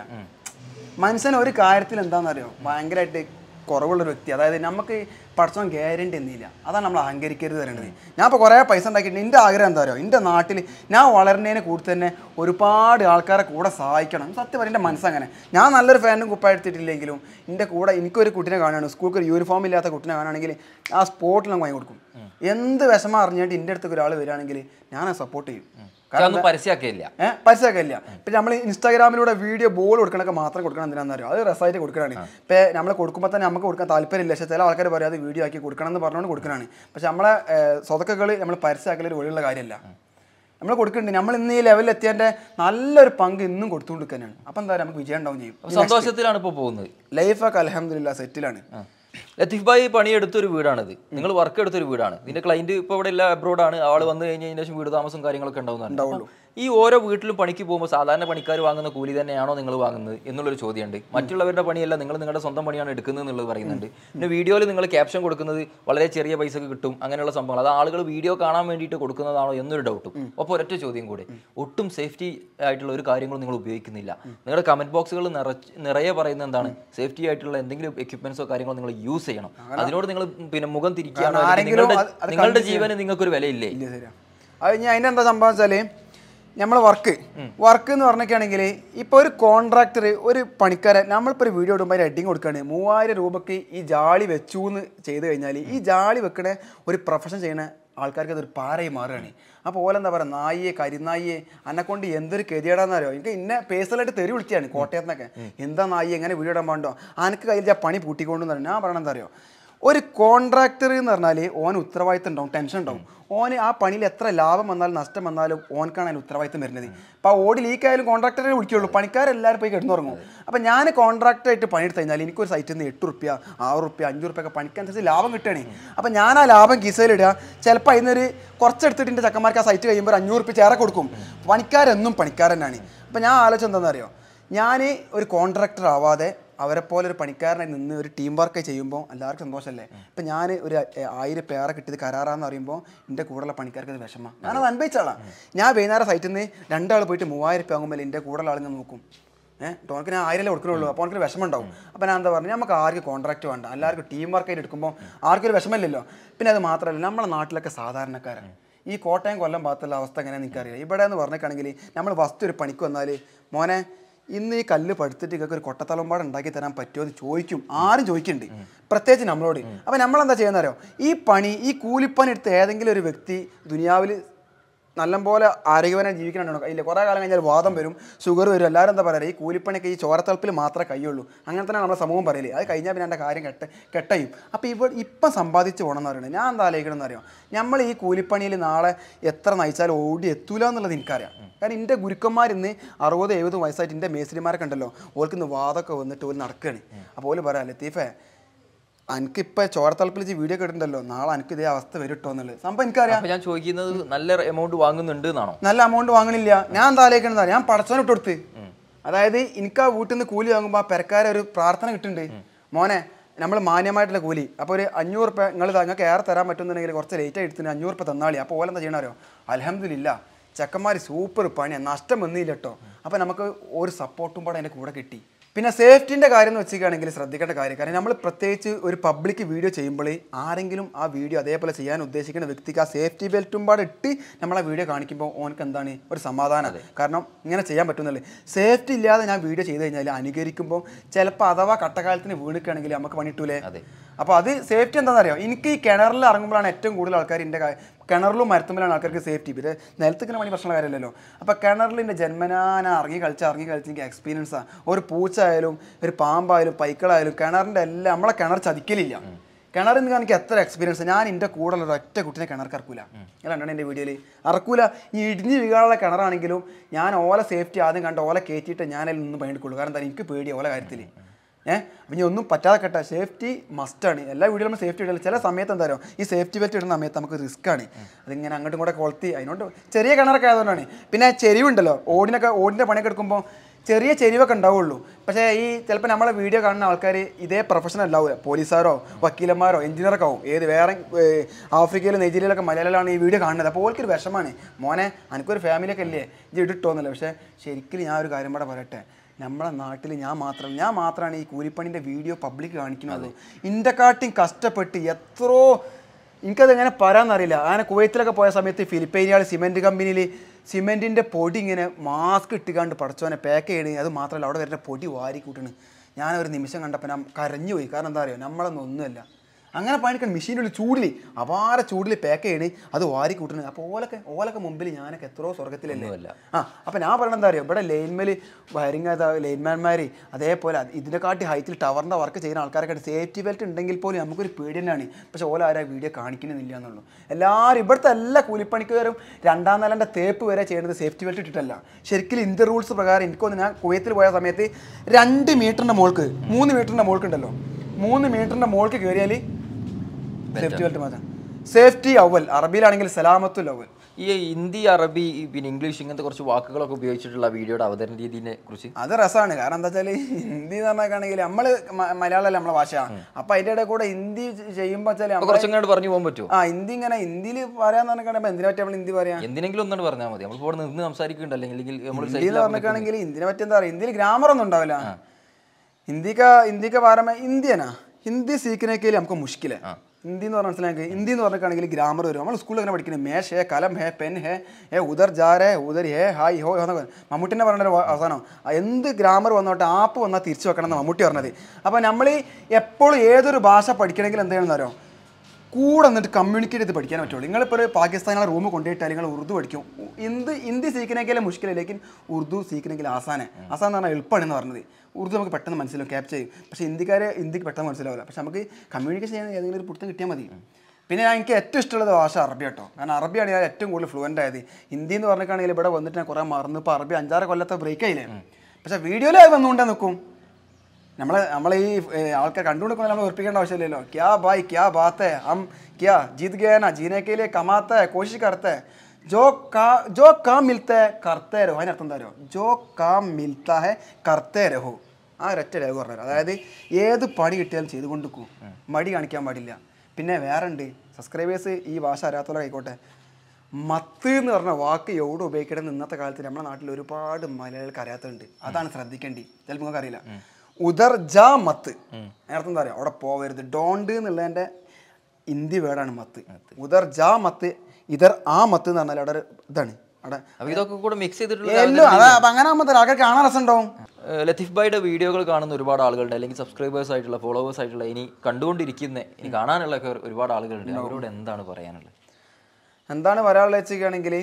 മനുഷ്യൻ ഒരു കാര്യത്തിൽ എന്താണെന്നറിയോ ഭയങ്കരമായിട്ട് കുറവുള്ള വ്യക്തി അതായത് നമുക്ക് പഠിച്ചവൻ ഗ്യാരണ്ടി എന്നില്ല അതാണ് നമ്മൾ അഹങ്കരിക്കരുത് തരേണ്ടത് ഞാൻ ഇപ്പോൾ കുറേ പൈസ ഉണ്ടാക്കിയിട്ടുണ്ട് എൻ്റെ ആഗ്രഹം എന്താ പറയുക എൻ്റെ നാട്ടിൽ ഞാൻ വളരുന്നതിനെ കൂടി തന്നെ ഒരുപാട് ആൾക്കാരെ കൂടെ സഹായിക്കണം സത്യം പറയും എൻ്റെ മനസ്സങ്ങനെ ഞാൻ നല്ലൊരു ഫാനും എടുത്തിട്ടില്ലെങ്കിലും എൻ്റെ കൂടെ എനിക്കൊരു കുട്ടിനെ കാണുകയാണ് സ്കൂൾക്ക് ഒരു യൂണിഫോം ഇല്ലാത്ത കുട്ടിനെ കാണുകയാണെങ്കിൽ ആ സ്പോട്ടിൽ നമുക്ക് വാങ്ങി കൊടുക്കും എന്ത് വിഷമം അറിഞ്ഞിട്ട് എൻ്റെ അടുത്തേക്ക് ഒരാൾ വരികയാണെങ്കിൽ ഞാൻ സപ്പോർട്ട് ചെയ്യും കാരണം പരസ്യമാക്കില്ല ഏഹ് പരസ്യമാക്കില്ല പിന്നെ നമ്മൾ ഇൻസ്റ്റാഗ്രാമിലൂടെ വീഡിയോ ബോൾ കൊടുക്കണൊക്കെ മാത്രം കൊടുക്കണം എന്തിനാണെന്നറിയോ അത് റസായിട്ട് കൊടുക്കണാണ് ഇപ്പൊ നമ്മൾ കൊടുക്കുമ്പോൾ തന്നെ നമുക്ക് കൊടുക്കാൻ താല്പര്യമില്ല പക്ഷേ ചില ആൾക്കാർ പറയാം അത് വീഡിയോ ആക്കി കൊടുക്കണം എന്ന് പറഞ്ഞുകൊണ്ട് കൊടുക്കണാണ് പക്ഷെ നമ്മളെ സ്വതക്കുകൾ നമ്മൾ പരസ്യമാക്കൽ ഒരു ഒഴിയുള്ള കാര്യമല്ല നമ്മൾ കൊടുക്കുന്നുണ്ട് നമ്മൾ ഇന്ന് ഈ ലെവലിൽ എത്തിയതിൻ്റെ നല്ലൊരു പങ്ക് ഇന്നും തന്നെയാണ് അപ്പം എന്താ നമുക്ക് വിജയം ഉണ്ടാവും ചെയ്യും സന്തോഷത്തിലാണ്
ഇപ്പോൾ പോകുന്നത് ലൈഫൊക്കെ അലഹമില്ല സെറ്റിലാണ് ലത്തീഫ് ഭായി പണിയെടുത്തൊരു വീടാണിത് നിങ്ങൾ വർക്ക് എടുത്തൊരു വീടാണ് ഇതിന്റെ ക്ലൈന്റ് ഇപ്പൊ ഇവിടെ എല്ലാം അബ്രോഡാണ് ആള് വന്നു കഴിഞ്ഞ് ശേഷം വീട് താമസം കാര്യങ്ങളൊക്കെ ഉണ്ടാവുന്നുണ്ടാവുള്ളൂ ഈ ഓരോ വീട്ടിലും പണിക്ക് പോകുമ്പോൾ സാധാരണ പണിക്കാർ വാങ്ങുന്ന കൂലി തന്നെയാണോ നിങ്ങൾ വാങ്ങുന്നത് എന്നുള്ളൊരു ചോദ്യമുണ്ട് മറ്റുള്ളവരുടെ പണിയല്ല നിങ്ങൾ നിങ്ങളുടെ സ്വന്തം പണിയാണ് എടുക്കുന്നത് എന്നുള്ളത് പറയുന്നുണ്ട് പിന്നെ വീഡിയോയിൽ നിങ്ങൾ ക്യാപ്ഷൻ കൊടുക്കുന്നത് വളരെ ചെറിയ പൈസക്ക് കിട്ടും അങ്ങനെയുള്ള സംഭവങ്ങൾ അത് ആളുകൾ വീഡിയോ കാണാൻ വേണ്ടിയിട്ട് കൊടുക്കുന്നതാണോ എന്നൊരു ഡൗട്ടും അപ്പോൾ ഒരൊറ്റ ചോദ്യം കൂടി ഒട്ടും സേഫ്റ്റി ആയിട്ടുള്ള ഒരു കാര്യങ്ങളും നിങ്ങൾ ഉപയോഗിക്കുന്നില്ല നിങ്ങളുടെ കമന്റ് ബോക്സുകൾ നിറച്ച് നിറയെ പറയുന്നത് എന്താണ് സേഫ്റ്റി ആയിട്ടുള്ള എന്തെങ്കിലും എക്യുപ്മെന്റ്സോ കാര്യങ്ങളോ നിങ്ങൾ യൂസ് ചെയ്യണം അതിനോട് നിങ്ങൾ പിന്നെ മുഖം തിരിക്കുകയാണോ നിങ്ങളുടെ ജീവന് നിങ്ങൾക്കൊരു വിലയില്ലേ
അത് ഞാൻ അതിനെന്താ സംഭവം വെച്ചാൽ നമ്മളെ വർക്ക് വർക്ക് എന്ന് പറഞ്ഞൊക്കെയാണെങ്കിൽ ഇപ്പോൾ ഒരു കോൺട്രാക്ടർ ഒരു പണിക്കാരൻ നമ്മളിപ്പോൾ ഒരു വീഡിയോ ഇടുമ്പോൾ അഡിങ് കൊടുക്കുകയാണ് മൂവായിരം രൂപയ്ക്ക് ഈ ജാളി വെച്ചു എന്ന് ചെയ്ത് കഴിഞ്ഞാൽ ഈ ജാളി വെക്കണ ഒരു പ്രൊഫഷൻ ചെയ്യണ ആൾക്കാർക്ക് അതൊരു പാറയായി മാറുകയാണ് അപ്പോൾ ഓലെന്താ പറയുക നായിയെ കരിനായിയെ എന്നെ കൊണ്ട് എന്തൊരു ഗതികേടാന്നറിയോ എനിക്ക് ഇന്നെ പേഴ്സണലായിട്ട് തെറി വിളിച്ചതാണ് കോട്ടയത്തു എന്താ നായി എങ്ങനെ വീഡിയോ ഇടാൻ പാണ്ടോ അനക്ക് കയ്യിൽ ആ പണി പൂട്ടിക്കൊണ്ടെന്ന് പറഞ്ഞു ഞാൻ പറയണെന്താ അറിയോ ഒരു കോൺട്രാക്ടർ എന്ന് പറഞ്ഞാൽ ഓൻ ഉത്തരവാദിത്തം ഉണ്ടാവും ടെൻഷൻ ഉണ്ടാവും ഓന് ആ പണിയിൽ എത്ര ലാഭം വന്നാലും നഷ്ടം വന്നാലും ഓൻക്കാണ് അതിന് ഉത്തരവാദിത്തം വരുന്നത് അപ്പോൾ ആ ഓടി ലീക്കായാലും കോൺട്രാക്ടറെ വിളിക്കുകയുള്ളൂ പണിക്കാരെല്ലാവരും പോയി കിടന്നുറങ്ങും അപ്പോൾ ഞാൻ കോൺട്രാക്ടറായിട്ട് പണിയെടുത്ത് കഴിഞ്ഞാൽ എനിക്കൊരു സൈറ്റിൽ നിന്ന് എട്ട് റുപ്യ ആറ് റുപ്യ അഞ്ച് റുപ്യ ഒക്കെ പണിക്കനുസരിച്ച് ലാഭം കിട്ടുകയാണ് അപ്പോൾ ഞാൻ ആ ലാഭം കിസയിലിടുക ചിലപ്പോൾ അതിനൊരു കുറച്ചെടുത്തിട്ട് എൻ്റെ ചക്കന്മാർക്ക് ആ സൈറ്റ് കഴിയുമ്പോൾ ഒരു അഞ്ഞൂറ് റുപ്യ ചേറെ കൊടുക്കും പണിക്കാരെന്നും പണിക്കാരനാണ് അപ്പോൾ ഞാൻ ആലോചന അറിയാം ഞാൻ ഒരു കോൺട്രാക്ടർ ആവാതെ അവരെ പോലെ ഒരു പണിക്കാരനായി നിന്ന് ഒരു ടീം വർക്ക് ചെയ്യുമ്പോൾ എല്ലാവർക്കും സന്തോഷമല്ലേ ഇപ്പം ഞാൻ ഒരു ആയിരം പേരെ കിട്ടിയത് കരാറാന്ന് പറയുമ്പോൾ എൻ്റെ കൂടെയുള്ള പണിക്കാർക്ക് ഇത് വിഷമം ഞാനത് അനുഭവിച്ചാളാണ് ഞാൻ വൈകുന്നേരം സൈറ്റിൽ നിന്ന് രണ്ടാൾ പോയിട്ട് മൂവായിരം രൂപ ആകുമ്പോൾ എൻ്റെ കൂടെയുള്ള ആളിനെ നോക്കും ഏഹ് ടോണിക്ക് ഞാൻ ആയിരമല്ലേ കൊടുക്കുന്നുള്ളൂ അപ്പോൾ അവനക്ക് വിഷമം ഉണ്ടാവും അപ്പോൾ ഞാൻ എന്താ പറഞ്ഞു നമുക്ക് ആർക്ക് കോൺട്രാക്റ്റ് വേണ്ട എല്ലാവർക്കും ടീം ആയിട്ട് എടുക്കുമ്പോൾ ആർക്കും ഒരു വിഷമമില്ലല്ലോ പിന്നെ അത് മാത്രമല്ല നമ്മുടെ നാട്ടിലൊക്കെ സാധാരണക്കാരൻ ഈ കോട്ടയം കൊല്ലം ഭാഗത്തുള്ള അവസ്ഥ എങ്ങനെയാണെന്ന് എനിക്കറിയില്ല ഇവിടെ എന്ന് പറഞ്ഞിട്ടാണെങ്കിൽ നമ്മൾ വസ്തു ഒരു പണിക്ക് വന്നാൽ മോനെ ഇന്ന് ഈ കല്ല് പഠിച്ചിട്ട് ഇവർക്ക് ഒരു കൊട്ടത്തലമ്പാട് ഉണ്ടാക്കി തരാൻ പറ്റുമോ എന്ന് ചോദിക്കും ആരും ചോദിക്കുന്നുണ്ട് പ്രത്യേകിച്ച് നമ്മളോട് അപ്പൊ നമ്മളെന്താ ചെയ്യുന്നറിയോ ഈ പണി ഈ കൂലിപ്പണി എടുത്ത് ഏതെങ്കിലും ഒരു വ്യക്തി ദുനിയാവിൽ നല്ലപോലെ ആരോഗ്യവനെ ജീവിക്കണം ഇല്ല കുറേ കാലം കഴിഞ്ഞാൽ വാദം വരും ഷുഗർ വരും എല്ലാവരും എന്താ പറയുക ഈ കൂലിപ്പണിക്ക് ഈ ചോരത്തളപ്പിൽ മാത്രമേ കഴിയുള്ളൂ അങ്ങനെ തന്നെ നമ്മുടെ സമൂഹം പറയില്ലേ അത് കഴിഞ്ഞാൽ പിന്നെ എൻ്റെ കാര്യം കെട്ട കെട്ടയും അപ്പോൾ ഇവ ഇപ്പം സമ്പാദിച്ച് പോകണം എന്ന് പറയുന്നത് ഞാൻ എന്താ ആലോചിക്കണം എന്നറിയാം നമ്മൾ ഈ കൂലിപ്പണിയിൽ നാളെ എത്ര നയിച്ചാലും ഓടി എത്തൂല എന്നുള്ളത് എനിക്കറിയാം കാരണം എൻ്റെ ഗുരുക്കന്മാർ ഇന്ന് അറുപത് എഴുപത് വയസ്സായിട്ട് എൻ്റെ മേസ്രിമാരൊക്കെ ഉണ്ടല്ലോ ഇന്ന് വാദമൊക്കെ വന്നിട്ട് ഓൽ നടക്കുകയാണ് അപ്പോൾ ഓല് പറയാം ലത്തീഫേ എനിക്കിപ്പോൾ ചോരത്തളപ്പിൽ വീഡിയോ കേട്ടിട്ടുണ്ടല്ലോ നാളെ എനിക്ക് ഇതേ അവസ്ഥ വരുട്ടോ എന്നുള്ളത് സംഭവം എനിക്കറിയാം
ഞാൻ ചോദിക്കുന്നത് നല്ല
എമൗണ്ട് വാങ്ങുന്നുണ്ട് എന്നാണോ നല്ല എമൗണ്ട് വാങ്ങണില്ല ഞാൻ എന്താ ഞാൻ പടച്ചവനെ ഇട്ടുകൊടുത്ത് അതായത് എനിക്ക് ആ വീട്ടിൽ നിന്ന് കൂലി വാങ്ങുമ്പോൾ ആ പെരക്കാരെ ഒരു പ്രാർത്ഥന കിട്ടുന്നുണ്ട് മോനെ നമ്മൾ മാന്യമായിട്ടുള്ള കൂലി അപ്പൊ ഒരു അഞ്ഞൂറ് റുപ്യ നിങ്ങൾ നിങ്ങൾക്ക് ഏറെ തരാൻ പറ്റുന്നുണ്ടെങ്കിൽ കുറച്ച് ലേറ്റ് എടുത്തിന് അഞ്ഞൂറ് രൂപ തന്നാളി അപ്പൊ ഓലെന്താ ചെയ്യണോ അലഹമില്ല ചെക്കന്മാര് സൂപ്പർ പണിയാണ് നഷ്ടം വന്നില്ല കേട്ടോ അപ്പൊ നമുക്ക് ഒരു സപ്പോർട്ടും കൂടെ അതിൻ്റെ കൂടെ കിട്ടി പിന്നെ സേഫ്റ്റിൻ്റെ കാര്യം എന്ന് വെച്ചിരിക്കുകയാണെങ്കിൽ ശ്രദ്ധിക്കേണ്ട കാര്യം കാരണം നമ്മൾ പ്രത്യേകിച്ച് ഒരു പബ്ലിക് വീഡിയോ ചെയ്യുമ്പോൾ ആരെങ്കിലും ആ വീഡിയോ അതേപോലെ ചെയ്യാൻ ഉദ്ദേശിക്കുന്ന വ്യക്തിക്ക് ആ സേഫ്റ്റി ബെൽറ്റും പാടെ ഇട്ട് നമ്മൾ ആ വീഡിയോ കാണിക്കുമ്പോൾ ഓനക്ക് എന്താണ് ഒരു സമാധാനം കാരണം ഇങ്ങനെ ചെയ്യാൻ പറ്റുന്നില്ലേ സേഫ്റ്റി ഇല്ലാതെ ഞാൻ വീഡിയോ ചെയ്ത് കഴിഞ്ഞാൽ അനുകരിക്കുമ്പോൾ ചിലപ്പോൾ അഥവാ കട്ടകാലത്തിന് വീണിക്കുകയാണെങ്കിൽ നമുക്ക് പണിട്ടൂലേ അപ്പോൾ അത് സേഫ്റ്റി എന്താണെന്ന് അറിയാം എനിക്ക് ഈ കിണറിൽ ഇറങ്ങുമ്പോഴാണ് ഏറ്റവും കൂടുതൽ ആൾക്കാർ എൻ്റെ കിണറിലും മരത്തുമ്പിലാണ് ആൾക്കാർക്ക് സേഫ്റ്റി പിന്നെ നിലത്തിക്കുന്ന പണി പ്രശ്നമുള്ള കാര്യമല്ലല്ലോ അപ്പോൾ കിണറിലിൻ്റെ ജന്മനാന ഇറങ്ങി കളിച്ച് ഇറങ്ങി കളിച്ച് എനിക്ക് എക്സ്പീരിയൻസാണ് ഒരു പൂച്ചയായാലും ഒരു പാമ്പായാലും പൈക്കളായാലും കിണറിൻ്റെ എല്ലാം നമ്മളെ കിണർ ചതിക്കലില്ല കിണറിൽ നിന്ന് എനിക്ക് എത്ര എക്സ്പീരിയൻസ് ഞാൻ എൻ്റെ കൂടെ ഉള്ള ഒറ്റ കുട്ടിനെ കിണർക്ക് അറക്കൂല അല്ലാണ്ടാണ് എൻ്റെ വീഡിയോയിൽ അറക്കൂല ഈ ഇടിഞ്ഞ് വീഴാനുള്ള കിണറാണെങ്കിലും ഞാൻ ഓല സേഫ്റ്റി ആദ്യം കണ്ട് ഓല കയറ്റിയിട്ട് ഞാൻ അതിൽ നിന്ന് പണിയെടുക്കുള്ളൂ കാരണം എന്താ എനിക്ക് പേടി ഓല കാര്യത്തിൽ ഏഹ് അപ്പം ഇനി ഒന്നും പറ്റാതെ കെട്ട സേഫ്റ്റി മസ്റ്റാണ് എല്ലാ വീടുകളും സേഫ്റ്റി ഇടില്ല ചില സമയത്ത് എന്തായാലും ഈ സേഫ്റ്റി ബെൽറ്റ് ഇടുന്ന സമയത്ത് നമുക്ക് റിസ്ക് ആണ് അതിങ്ങനെ അങ്ങോട്ടും കൂടെ കൊളുത്തി അതിനോട് ചെറിയ കിണറൊക്കെ ആയതുകൊണ്ടാണ് പിന്നെ ചെരിവുണ്ടല്ലോ ഓടിനൊക്കെ ഓടിൻ്റെ പണിയൊക്കെ എടുക്കുമ്പോൾ ചെറിയ ചെരിവൊക്കെ ഉണ്ടാവുള്ളൂ പക്ഷേ ഈ ചിലപ്പോൾ നമ്മളെ വീഡിയോ കാണുന്ന ആൾക്കാർ ഇതേ പ്രൊഫഷണൽ ഉണ്ടാവില്ല പോലീസാരോ വക്കീലന്മാരോ എഞ്ചിനീയറൊക്കെ ആവും ഏത് വേറെ ആഫ്രിക്കയിലും നൈജീരിയയിലൊക്കെ മലയാളമാണ് ഈ വീഡിയോ കാണുന്നത് അപ്പോൾ ഓൾക്കൊരു വിഷമാണ് മോനെ എനിക്കൊരു ഫാമിലിയൊക്കെ ഇല്ലേ ഇത് ഇട്ടിട്ടോന്നില്ല പക്ഷേ ശരിക്കും ഞാൻ ഒരു കാര്യം കൂടെ പറയട്ടെ നമ്മളെ നാട്ടിൽ ഞാൻ മാത്രം ഞാൻ മാത്രമാണ് ഈ കൂലിപ്പണിൻ്റെ വീഡിയോ പബ്ലിക് കാണിക്കുന്നത് കാട്ടിൽ കഷ്ടപ്പെട്ട് എത്രയോ എനിക്കത് എങ്ങനെ പറയാമെന്നറിയില്ല അങ്ങനെ കുവൈത്തിലൊക്കെ പോയ സമയത്ത് ഫിലിപ്പൈനിയാൾ സിമെൻറ്റ് കമ്പനിയിൽ സിമെൻറ്റിൻ്റെ പൊടി ഇങ്ങനെ മാസ്ക് ഇട്ടുകാണ്ട് പടച്ചോനെ പാക്ക് ചെയ്യണേ അത് മാത്രമല്ല അവിടെ വരുന്ന പൊടി വാരി കൂട്ടണ് ഞാനൊരു നിമിഷം കണ്ടപ്പോൾ ഞാൻ കരഞ്ഞു പോയി കാരണം എന്താ പറയുക നമ്മളൊന്നും ഒന്നുമല്ല അങ്ങനെ പണിക്കണം മെഷീനുള്ളിൽ ഉള്ളിൽ ചൂടിൽ അപാര ചൂടിൽ പാക്ക് ചെയ്യണേ അത് വാരി കൂട്ടണേ അപ്പോൾ ഓലൊക്കെ ഓലൊക്കെ മുമ്പിൽ ഞാനൊക്കെ എത്രയോ സ്വർഗത്തിലല്ലേ ആ അപ്പൊ ഞാൻ പറയണത് എന്താ പറയുക ഇവിടെ ലൈൻമേൽ വയറിങ് ലൈൻമാൻമാർ അതേപോലെ ഇതിനെക്കാട്ടി ഹൈറ്റിൽ ടവറിൻ്റെ വർക്ക് ചെയ്യുന്ന ആൾക്കാരൊക്കെ സേഫ്റ്റി ബെൽറ്റ് ഉണ്ടെങ്കിൽ പോലും നമുക്കൊരു പേടി തന്നെയാണ് പക്ഷേ ഓല ആരാ വീഡിയോ കാണിക്കുന്നില്ല എന്നുള്ളൂ എല്ലാവരും ഇവിടുത്തെ എല്ലാ കൂലിപ്പണിക്കാരും രണ്ടാം നിലൻ്റെ തേപ്പ് വരെ ചെയ്യേണ്ടത് സേഫ്റ്റി ബെൽറ്റ് ഇട്ടിട്ടല്ല ശരിക്കും ഇന്ത്യ റൂൾസ് പ്രകാരം എനിക്കൊന്ന് ഞാൻ കുയത്തിൽ പോയ സമയത്ത് രണ്ട് മീറ്ററിൻ്റെ മോൾക്ക് മൂന്ന് മീറ്ററിൻ്റെ ഉണ്ടല്ലോ മൂന്ന് മീറ്ററിൻ്റെ മോൾക്ക് കയറിയാൽ സേഫ്റ്റി ബെൽറ്റ് മാത്രം സേഫ്റ്റി അവൽ അറബിയിലാണെങ്കിൽ സലാമത്തുൽ അവൽ ഈ ഹിന്ദി അറബി പിന്നെ ഇംഗ്ലീഷ് ഇങ്ങനത്തെ കുറച്ച് വാക്കുകളൊക്കെ ഉപയോഗിച്ചിട്ടുള്ള വീഡിയോയുടെ അവതരണ രീതിയെ കുറിച്ച് അത് രസമാണ് കാരണം എന്താ വെച്ചാൽ ഹിന്ദി എന്ന് പറഞ്ഞാണെങ്കിൽ നമ്മൾ മലയാളമല്ല നമ്മളെ ഭാഷ അപ്പൊ അതിന്റെ ഇടയിൽ കൂടെ ഹിന്ദി ചെയ്യുമ്പോൾ കുറച്ചങ്ങോട്ട് പറഞ്ഞു പോകാൻ പറ്റും ആ ഹിന്ദി ഇങ്ങനെ ഹിന്ദിയിൽ പറയാന്ന് പറഞ്ഞാൽ എന്തിനെ പറ്റി നമ്മൾ ഹിന്ദി പറയാം
എന്തിനെങ്കിലും ഒന്നും പറഞ്ഞാൽ മതി നമ്മൾ ഇവിടെ നിന്ന് സംസാരിക്കുന്നുണ്ട് അല്ലെങ്കിൽ നമ്മൾ പറഞ്ഞിട്ടാണെങ്കിൽ
ഹിന്ദിനെ പറ്റി എന്താ പറയുക ഹിന്ദിയിൽ ഗ്രാമർ ഒന്നും ഉണ്ടാവില്ല ഹിന്ദിക്ക ഹിന്ദിക്ക പാരമ ഹിന്ദിയനാ ഹിന്ദി സീഖിനേക്കയിൽ നമുക്ക് മുഷ്കിലാണ് ഹിന്ദി എന്ന് പറഞ്ഞാൽ മനസ്സിലാക്കി ഹിന്ദി എന്ന് പറഞ്ഞിട്ടാണെങ്കിൽ ഗ്രാമർ വരും നമ്മൾ സ്കൂളിൽ അങ്ങനെ പഠിക്കുന്നത് മേശ് ഹേ കലം ഹേ പെൻ ഹേ ഹേ ഉദർ ജാരേ ഉദർ ഹേ ഹായ് ഹോ എന്നൊക്കെ മമ്മൂട്ടിനെ പറഞ്ഞൊരു അവസാനം എന്ത് ഗ്രാമർ വന്നോട്ടെ ആപ്പ് വന്നാൽ തിരിച്ചു വെക്കണം എന്ന് മമ്മൂട്ടി പറഞ്ഞത് അപ്പോൾ നമ്മൾ എപ്പോഴും ഏതൊരു ഭാഷ പഠിക്കണമെങ്കിൽ എന്ത് അറിയാം കൂടെ എന്നിട്ട് കമ്മ്യൂണിക്കേറ്റ് ചെയ്ത് പഠിക്കാൻ പറ്റുള്ളൂ നിങ്ങളിപ്പോൾ ഒരു പാകിസ്ഥാനിലെ റൂം കൊണ്ടുപോയിട്ടാൽ നിങ്ങൾ ഉറുദു പഠിക്കും എന്ത് ഹിന്ദി സീക്കണമെങ്കിലും മുഷ്കില ലേക്കിൻ ഉറുദു സീക്കണമെങ്കിൽ ആസാന ആസാൻ എന്ന് പറഞ്ഞാൽ എളുപ്പമാണെന്ന് പറഞ്ഞത് ഉറുദു നമുക്ക് പെട്ടെന്ന് മനസ്സിലാവും ക്യാപ്ചർ ചെയ്യും പക്ഷേ ഹിന്ദിക്കാരെ ഹിന്ദിക്ക് പെട്ടെന്ന് മനസ്സിലാവില്ല പക്ഷേ നമുക്ക് കമ്മ്യൂണിക്കേഷൻ ചെയ്യാൻ ഏതെങ്കിലും ഒരു പുറത്തും കിട്ടിയാൽ മതി പിന്നെ ഞാൻ എനിക്ക് ഏറ്റവും ഇഷ്ടമുള്ളത് ഭാഷ അറബി കേട്ടോ കാരണം അറബിയാണ് ഞാൻ ഏറ്റവും കൂടുതൽ ഫ്ലുവൻ്റ് ആയത് ഹിന്ദി എന്ന് പറഞ്ഞിട്ടാണെങ്കിൽ ഇവിടെ വന്നിട്ട് ഞാൻ കുറേ മറന്നു ഇപ്പോൾ അറബി അഞ്ചാറ് കൊല്ലത്തെ ബ്രേക്ക് ആയില്ലേ പക്ഷേ വീഡിയോയിൽ അത് വന്നുകൊണ്ടേ നിൽക്കും നമ്മൾ നമ്മൾ ഈ ആൾക്കാർ കണ്ടുകൊടുക്കുന്ന നമ്മൾ ഉറപ്പിക്കേണ്ട ആവശ്യമില്ലല്ലോ ക്യാ ബായ് ക്യാ ബാത്തേ അം ക്യാ ജീത് ഗേന ജീനക്കയിലെ കമാത്ത കോശി കറുത്തേ ജോ കാ ജോ കാ मिलता है രഹോ रहो അതിന് അർത്ഥം തരോ ജോ കാ മിൽത്താ ഹെ കർത്തേ രഹോ ആ ഒരൊറ്റ രേഖ പറഞ്ഞു അതായത് ഏത് പണി കിട്ടിയാലും ചെയ്തു നിൽക്കും മടി കാണിക്കാൻ പാടില്ല പിന്നെ വേറെ ഉണ്ട് സബ്സ്ക്രൈബേഴ്സ് ഈ ഭാഷ അറിയാത്തവരെ ആയിക്കോട്ടെ മത്ത് എന്ന് പറഞ്ഞ വാക്ക് എവിടെ ഉപയോഗിക്കണം ഇന്നത്തെ കാലത്ത് നമ്മുടെ നാട്ടിൽ ഒരുപാട് മലയാളികൾക്ക് അറിയാത്തതുണ്ട് അതാണ് ശ്രദ്ധിക്കേണ്ടി ചിലപ്പോൾ നിങ്ങൾക്ക് അറിയില്ല ഉദർ ജാ മത്ത് നേരത്തെ എന്താ പറയുക അവിടെ പോവരുത് ഡോണ്ട് എന്നുള്ളതിൻ്റെ ഹിന്ദി വേർഡാണ് മത്ത് ഉദർ ജാ മത്ത് ഇതർ ആ മത്ത് എന്ന് പറഞ്ഞാൽ അവിടെ ഒരു ഇതാണ്
ഇതൊക്കെ കൂടെ മിക്സ് ചെയ്തിട്ടുള്ള കാണാൻ ലത്തീഫ് ബായിയുടെ വീഡിയോകൾ കാണുന്ന ഒരുപാട് ആളുകളുണ്ട് അല്ലെങ്കിൽ സബ്സ്ക്രൈബേഴ്സ് ആയിട്ടുള്ള ഫോളോവേഴ്സ് ആയിട്ടുള്ള ഇനി കണ്ടുകൊണ്ടിരിക്കുന്ന ഇനി കാണാനുള്ള ഒരുപാട് ആളുകളുണ്ട് അവരോട് എന്താണ് പറയാനുള്ളത്
എന്താണ് പറയാനുള്ളത് വെച്ചിരിക്കുകയാണെങ്കിൽ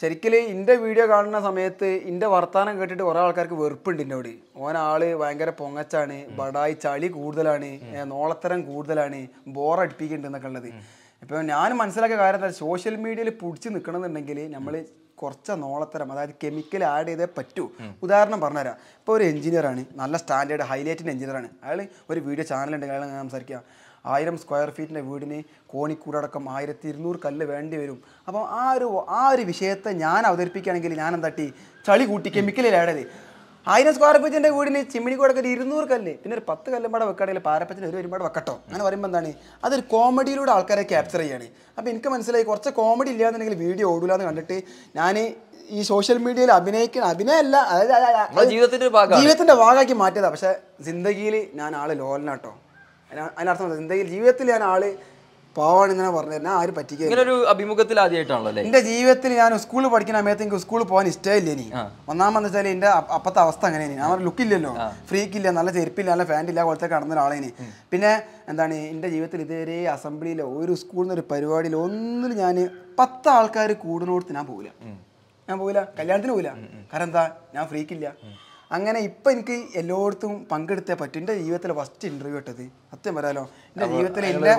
ശരിക്കും എൻ്റെ വീഡിയോ കാണുന്ന സമയത്ത് എൻ്റെ വർത്താനം കേട്ടിട്ട് കുറേ ആൾക്കാർക്ക് വെറുപ്പുണ്ട് എന്നോട് ഓനാള് ഭയങ്കര പൊങ്ങച്ചാണ് ബടായി ചളി കൂടുതലാണ് നോളത്തരം കൂടുതലാണ് ബോറടിപ്പിക്കുന്നുണ്ട് ഉള്ളത് ഇപ്പൊ ഞാൻ മനസ്സിലാക്കിയ കാര്യം എന്താ സോഷ്യൽ മീഡിയയിൽ പിടിച്ച് നിൽക്കണമെന്നുണ്ടെങ്കിൽ നമ്മൾ കുറച്ച് നോളത്തരം അതായത് കെമിക്കൽ ആഡ് ചെയ്തേ പറ്റൂ ഉദാഹരണം പറഞ്ഞുതരാം ഇപ്പോൾ ഒരു എഞ്ചിനീയറാണ് നല്ല സ്റ്റാൻഡേർഡ് ഹൈലൈറ്റിൻ്റെ എഞ്ചിനീയറാണ് അയാൾ ഒരു വീഡിയോ ചാനലുണ്ടെങ്കിൽ അയാൾ സംസാരിക്കുക ആയിരം സ്ക്വയർ ഫീറ്റിൻ്റെ വീടിന് കോണിക്കൂടടക്കം ആയിരത്തി ഇരുന്നൂറ് കല്ല് വേണ്ടി വരും അപ്പോൾ ആ ഒരു ആ ഒരു വിഷയത്തെ ഞാൻ അവതരിപ്പിക്കുകയാണെങ്കിൽ ഞാൻ എന്താട്ടി ചളി കൂട്ടി കെമിക്കലിൽ ആയിരം സ്ക്വയർ ഫീറ്റിൻ്റെ വീടിന് ചിമ്മിണി കൂടൊക്കെ ഒരു ഇരുന്നൂറ് കല്ല് പിന്നെ ഒരു പത്ത് പാടെ വെക്കുകയാണെങ്കിൽ പാരപ്പത്തിന് ഒരു ഒരുപാട് വെക്കട്ടോ അങ്ങനെ പറയുമ്പോൾ എന്താണ് അതൊരു കോമഡിയിലൂടെ ആൾക്കാരെ ക്യാപ്ചർ ചെയ്യുകയാണ് അപ്പോൾ എനിക്ക് മനസ്സിലായി കുറച്ച് കോമഡി ഇല്ലാന്നുണ്ടെങ്കിൽ വീഡിയോ ഓടില്ല എന്ന് കണ്ടിട്ട് ഞാൻ ഈ സോഷ്യൽ മീഡിയയിൽ അഭിനയിക്കുന്ന അഭിനയല്ല അതായത് ജീവിതത്തിന്റെ ഭാഗമാക്കി മാറ്റിയതാണ് പക്ഷേ ജിന്ദഗിയിൽ ഞാൻ ആള് ലോലനാട്ടോ അതിനർത്ഥം എന്തെങ്കിലും ജീവിതത്തിൽ ഞാൻ ആള് പാവാണ് ഇങ്ങനെ പറഞ്ഞു തരുന്ന ആര് പറ്റിക്കുക
അഭിമുഖത്തിൽ ആദ്യമായിട്ടാണല്ലോ
എന്റെ ജീവിതത്തിൽ ഞാൻ സ്കൂളിൽ പഠിക്കുന്ന സമയത്ത് എനിക്ക് സ്കൂളിൽ പോകാൻ ഇഷ്ടമില്ല ഇനി ഒന്നാമെന്ന് വെച്ചാൽ എന്റെ അപ്പത്തെ അവസ്ഥ അങ്ങനെയാണ് ഞാൻ ലുക്ക് ഇല്ലല്ലോ ഫ്രീക്കില്ല നല്ല ചെരുപ്പില്ല നല്ല ഇല്ല പോലത്തെ കടന്ന ഒരാളേനി പിന്നെ എന്താണ് എന്റെ ജീവിതത്തിൽ ഇതുവരെ അസംബ്ലിയിലോ ഒരു സ്കൂളിൽ നിന്ന് ഒരു പരിപാടിയിൽ ഒന്നിലും ഞാൻ പത്ത് ആൾക്കാർ കൂടുന്നോടത്ത് ഞാൻ പോകില്ല ഞാൻ പോകില്ല കല്യാണത്തിന് പോകില്ല കാരണം എന്താ ഞാൻ ഫ്രീക്കില്ല അങ്ങനെ ഇപ്പം എനിക്ക് എല്ലായിടത്തും പങ്കെടുത്തേ പറ്റും എൻ്റെ ജീവിതത്തിലെ ഫസ്റ്റ് ഇൻ്റർവ്യൂ ഇട്ടത് സത്യം പറയാലോ എൻ്റെ ജീവിതത്തിലെ എൻ്റെ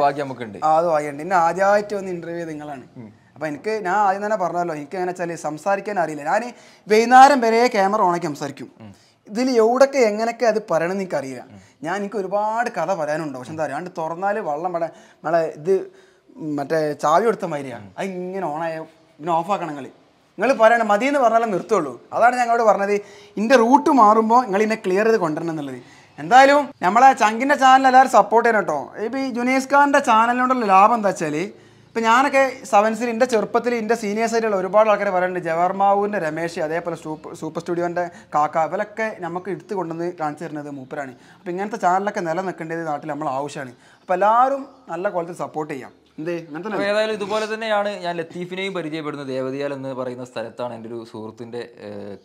അത് വായിണ്ട് എന്നെ ആദ്യമായിട്ട് വന്ന് ഇൻ്റർവ്യൂ നിങ്ങളാണ് അപ്പം എനിക്ക് ഞാൻ ആദ്യം തന്നെ പറഞ്ഞല്ലോ എനിക്ക് എങ്ങനെ വെച്ചാൽ സംസാരിക്കാൻ അറിയില്ല ഞാൻ വൈകുന്നേരം വരെ ക്യാമറ ഓണാക്കി സംസാരിക്കും ഇതിൽ എവിടെയൊക്കെ എങ്ങനെയൊക്കെ അത് പറയണം എന്ന് എനിക്കറിയില്ല ഞാൻ എനിക്ക് ഒരുപാട് കഥ പറയാനുണ്ട് പക്ഷെ എന്താ പറയുക തുറന്നാൽ വള്ളം പട നമ്മളെ ഇത് മറ്റേ ചാവി കൊടുത്ത മാതിരിയാണ് അത് ഇങ്ങനെ ഓണായ പിന്നെ ഓഫാക്കണം കളി നിങ്ങൾ പറയണം മതി എന്ന് പറഞ്ഞാലും നിർത്തുള്ളൂ അതാണ് ഞങ്ങളോട് പറഞ്ഞത് ഇന്റെ റൂട്ട് മാറുമ്പോൾ നിങ്ങൾ ഇന്നെ ക്ലിയർ ചെയ്ത് കൊണ്ടുവരണം എന്നുള്ളത് എന്തായാലും നമ്മളെ ചങ്കിൻ്റെ ചാനൽ എല്ലാവരും സപ്പോർട്ട് ചെയ്യണം കേട്ടോ ഇപ്പോൾ ഈ ജുനീസ് ഖാൻ്റെ ചാനലിനോടുള്ള ലാഭം എന്താ വെച്ചാൽ ഇപ്പം ഞാനൊക്കെ സെവൻസിൽ എൻ്റെ ചെറുപ്പത്തിൽ എൻ്റെ സീനിയേഴ്സായിട്ടുള്ള ഒരുപാട് ആൾക്കാർ പറയുന്നുണ്ട് ജവഹർമാവൂരിൻ്റെ രമേശ് അതേപോലെ സൂപ്പർ സൂപ്പർ സ്റ്റുഡിയോൻ്റെ കാക്ക ഇവരൊക്കെ നമുക്ക് എടുത്തു കൊണ്ടുവന്ന് കാണിച്ചു തരുന്നത് മൂപ്പരാണ് അപ്പോൾ ഇങ്ങനത്തെ ചാനലൊക്കെ നിലനിൽക്കേണ്ടത് നാട്ടിൽ നമ്മൾ ആവശ്യമാണ് അപ്പോൾ എല്ലാവരും നല്ല കോളത്തിൽ സപ്പോർട്ട് ചെയ്യാം
ഏതായാലും ഇതുപോലെ തന്നെയാണ് ഞാൻ ലത്തീഫിനെയും പരിചയപ്പെടുന്നത് ദേവതിയാൽ എന്ന് പറയുന്ന സ്ഥലത്താണ് എൻ്റെ ഒരു സുഹൃത്തിൻ്റെ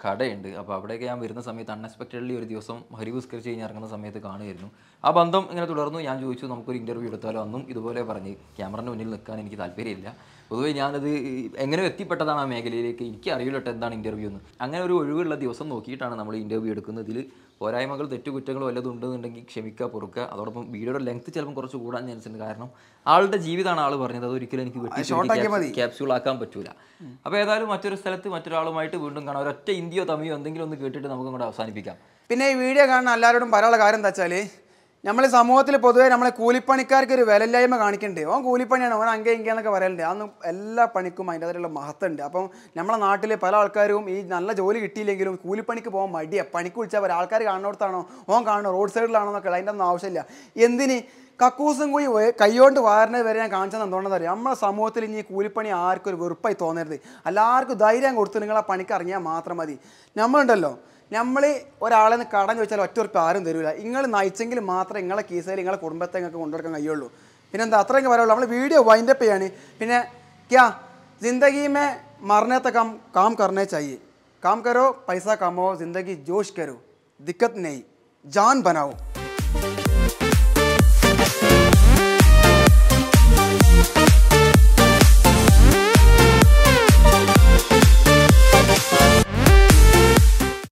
കടയുണ്ട് അപ്പോൾ അവിടെയൊക്കെ ഞാൻ വരുന്ന സമയത്ത് അൺഎക്സ്പെക്റ്റഡ്ലി ഒരു ദിവസം പുസ്കരിച്ച് കഴിഞ്ഞ് ഇറങ്ങുന്ന സമയത്ത് കാണുമായിരുന്നു ആ ബന്ധം ഇങ്ങനെ തുടർന്നു ഞാൻ ചോദിച്ചു നമുക്കൊരു ഇൻ്റർവ്യൂ എടുത്താലോ അന്നും ഇതുപോലെ പറഞ്ഞ് ക്യാമറൻ്റെ മുന്നിൽ നിൽക്കാൻ എനിക്ക് താല്പര്യമില്ല പൊതുവേ ഞാനത് എങ്ങനെ എത്തിപ്പെട്ടതാണ് ആ മേഖലയിലേക്ക് എനിക്ക് അറിയില്ലട്ടോ എന്താണ് ഇൻ്റർവ്യൂ എന്ന് അങ്ങനെ ഒരു ഒഴിവുള്ള ദിവസം നോക്കിയിട്ടാണ് നമ്മൾ ഇൻ്റർവ്യൂ എടുക്കുന്നതിൽ പോരായ്മകൾ തെറ്റുകുറ്റങ്ങൾ വല്ലതും ഉണ്ടെന്നുണ്ടെങ്കിൽ ക്ഷമിക്കുക പൊറുക്കുക അതോടൊപ്പം വീഡിയോയുടെ ലെങ്ത് ചിലപ്പോൾ കുറച്ച് കൂടാൻ ചാൻസ് ഉണ്ട് കാരണം ആളുടെ ജീവിതമാണ് ആൾ പറഞ്ഞത് അതൊരിക്കലും എനിക്ക് ക്യാപ്സ്യൂൾ ആക്കാൻ പറ്റൂല അപ്പോൾ ഏതായാലും മറ്റൊരു സ്ഥലത്ത് മറ്റൊരാളുമായിട്ട് വീണ്ടും കാണാം ഒരൊറ്റ ഇന്ത്യയോ തമിഴോ എന്തെങ്കിലും ഒന്ന് കേട്ടിട്ട് നമുക്ക് അങ്ങോട്ട് അവസാനിപ്പിക്കാം
പിന്നെ ഈ വീഡിയോ കാണുന്ന എല്ലാവരോടും പറയാനുള്ള കാര്യം എന്താ വെച്ചാൽ നമ്മൾ സമൂഹത്തിൽ പൊതുവേ നമ്മളെ കൂലിപ്പണിക്കാർക്ക് ഒരു വിലയില്ലായ്മ കാണിക്കണ്ടേ ഓൻ കൂലിപ്പണിയാണ് ഓൻ അങ്ങേ ഇങ്കേ എന്നൊക്കെ പറയലുണ്ട് അന്ന് എല്ലാ പണിക്കും അതിൻ്റെ അതിലുള്ള മഹത്തുണ്ട് അപ്പം നമ്മളെ നാട്ടിൽ പല ആൾക്കാരും ഈ നല്ല ജോലി കിട്ടിയില്ലെങ്കിലും കൂലിപ്പണിക്ക് പോകാൻ മടിയാണ് പണിക്ക് വിളിച്ചാൽ വരെ ആൾക്കാർ കാണുന്നിടത്താണോ ഓൻ കാണണോ റോഡ് സൈഡിലാണോ എന്നൊക്കെ അതിൻ്റെ ഒന്നും ആവശ്യമില്ല എന്തിന് കക്കൂസും കൂടി കൈകൊണ്ട് വാരണത് വരെ ഞാൻ കാണിച്ചത് എന്തുകൊണ്ടെന്ന് അറിയാം നമ്മുടെ സമൂഹത്തിൽ ഇനി കൂലിപ്പണി ആർക്കും ഒരു വെറുപ്പായി തോന്നരുത് എല്ലാവർക്കും ധൈര്യം കൊടുത്ത് നിങ്ങൾ ആ പണിക്ക് ഇറങ്ങിയാൽ മാത്രം മതി നമ്മളുണ്ടല്ലോ നമ്മൾ ഒരാളെ കടം ചോദിച്ചാൽ ഒറ്റ ഉറപ്പ് ആരും തരില്ല നിങ്ങൾ നയിച്ചെങ്കിൽ മാത്രമേ നിങ്ങളെ കേസിൽ നിങ്ങളെ കുടുംബത്തെ നിങ്ങൾക്ക് കൊണ്ടുവരക്കാൻ കഴിയുള്ളൂ പിന്നെ എന്താ അത്രയും പറയുള്ളൂ നമ്മൾ വീഡിയോ വൈൻഡപ്പ് ചെയ്യാണ് പിന്നെ ക്യാ ജിന്ദഗി മേ കാം കാം കറനെ ചായി കാം കരോ പൈസ കാമോ ജിന്ദഗി ജോഷ് കരോ ദിക്കത്ത് നെയ് ജാൻ ബനാവോ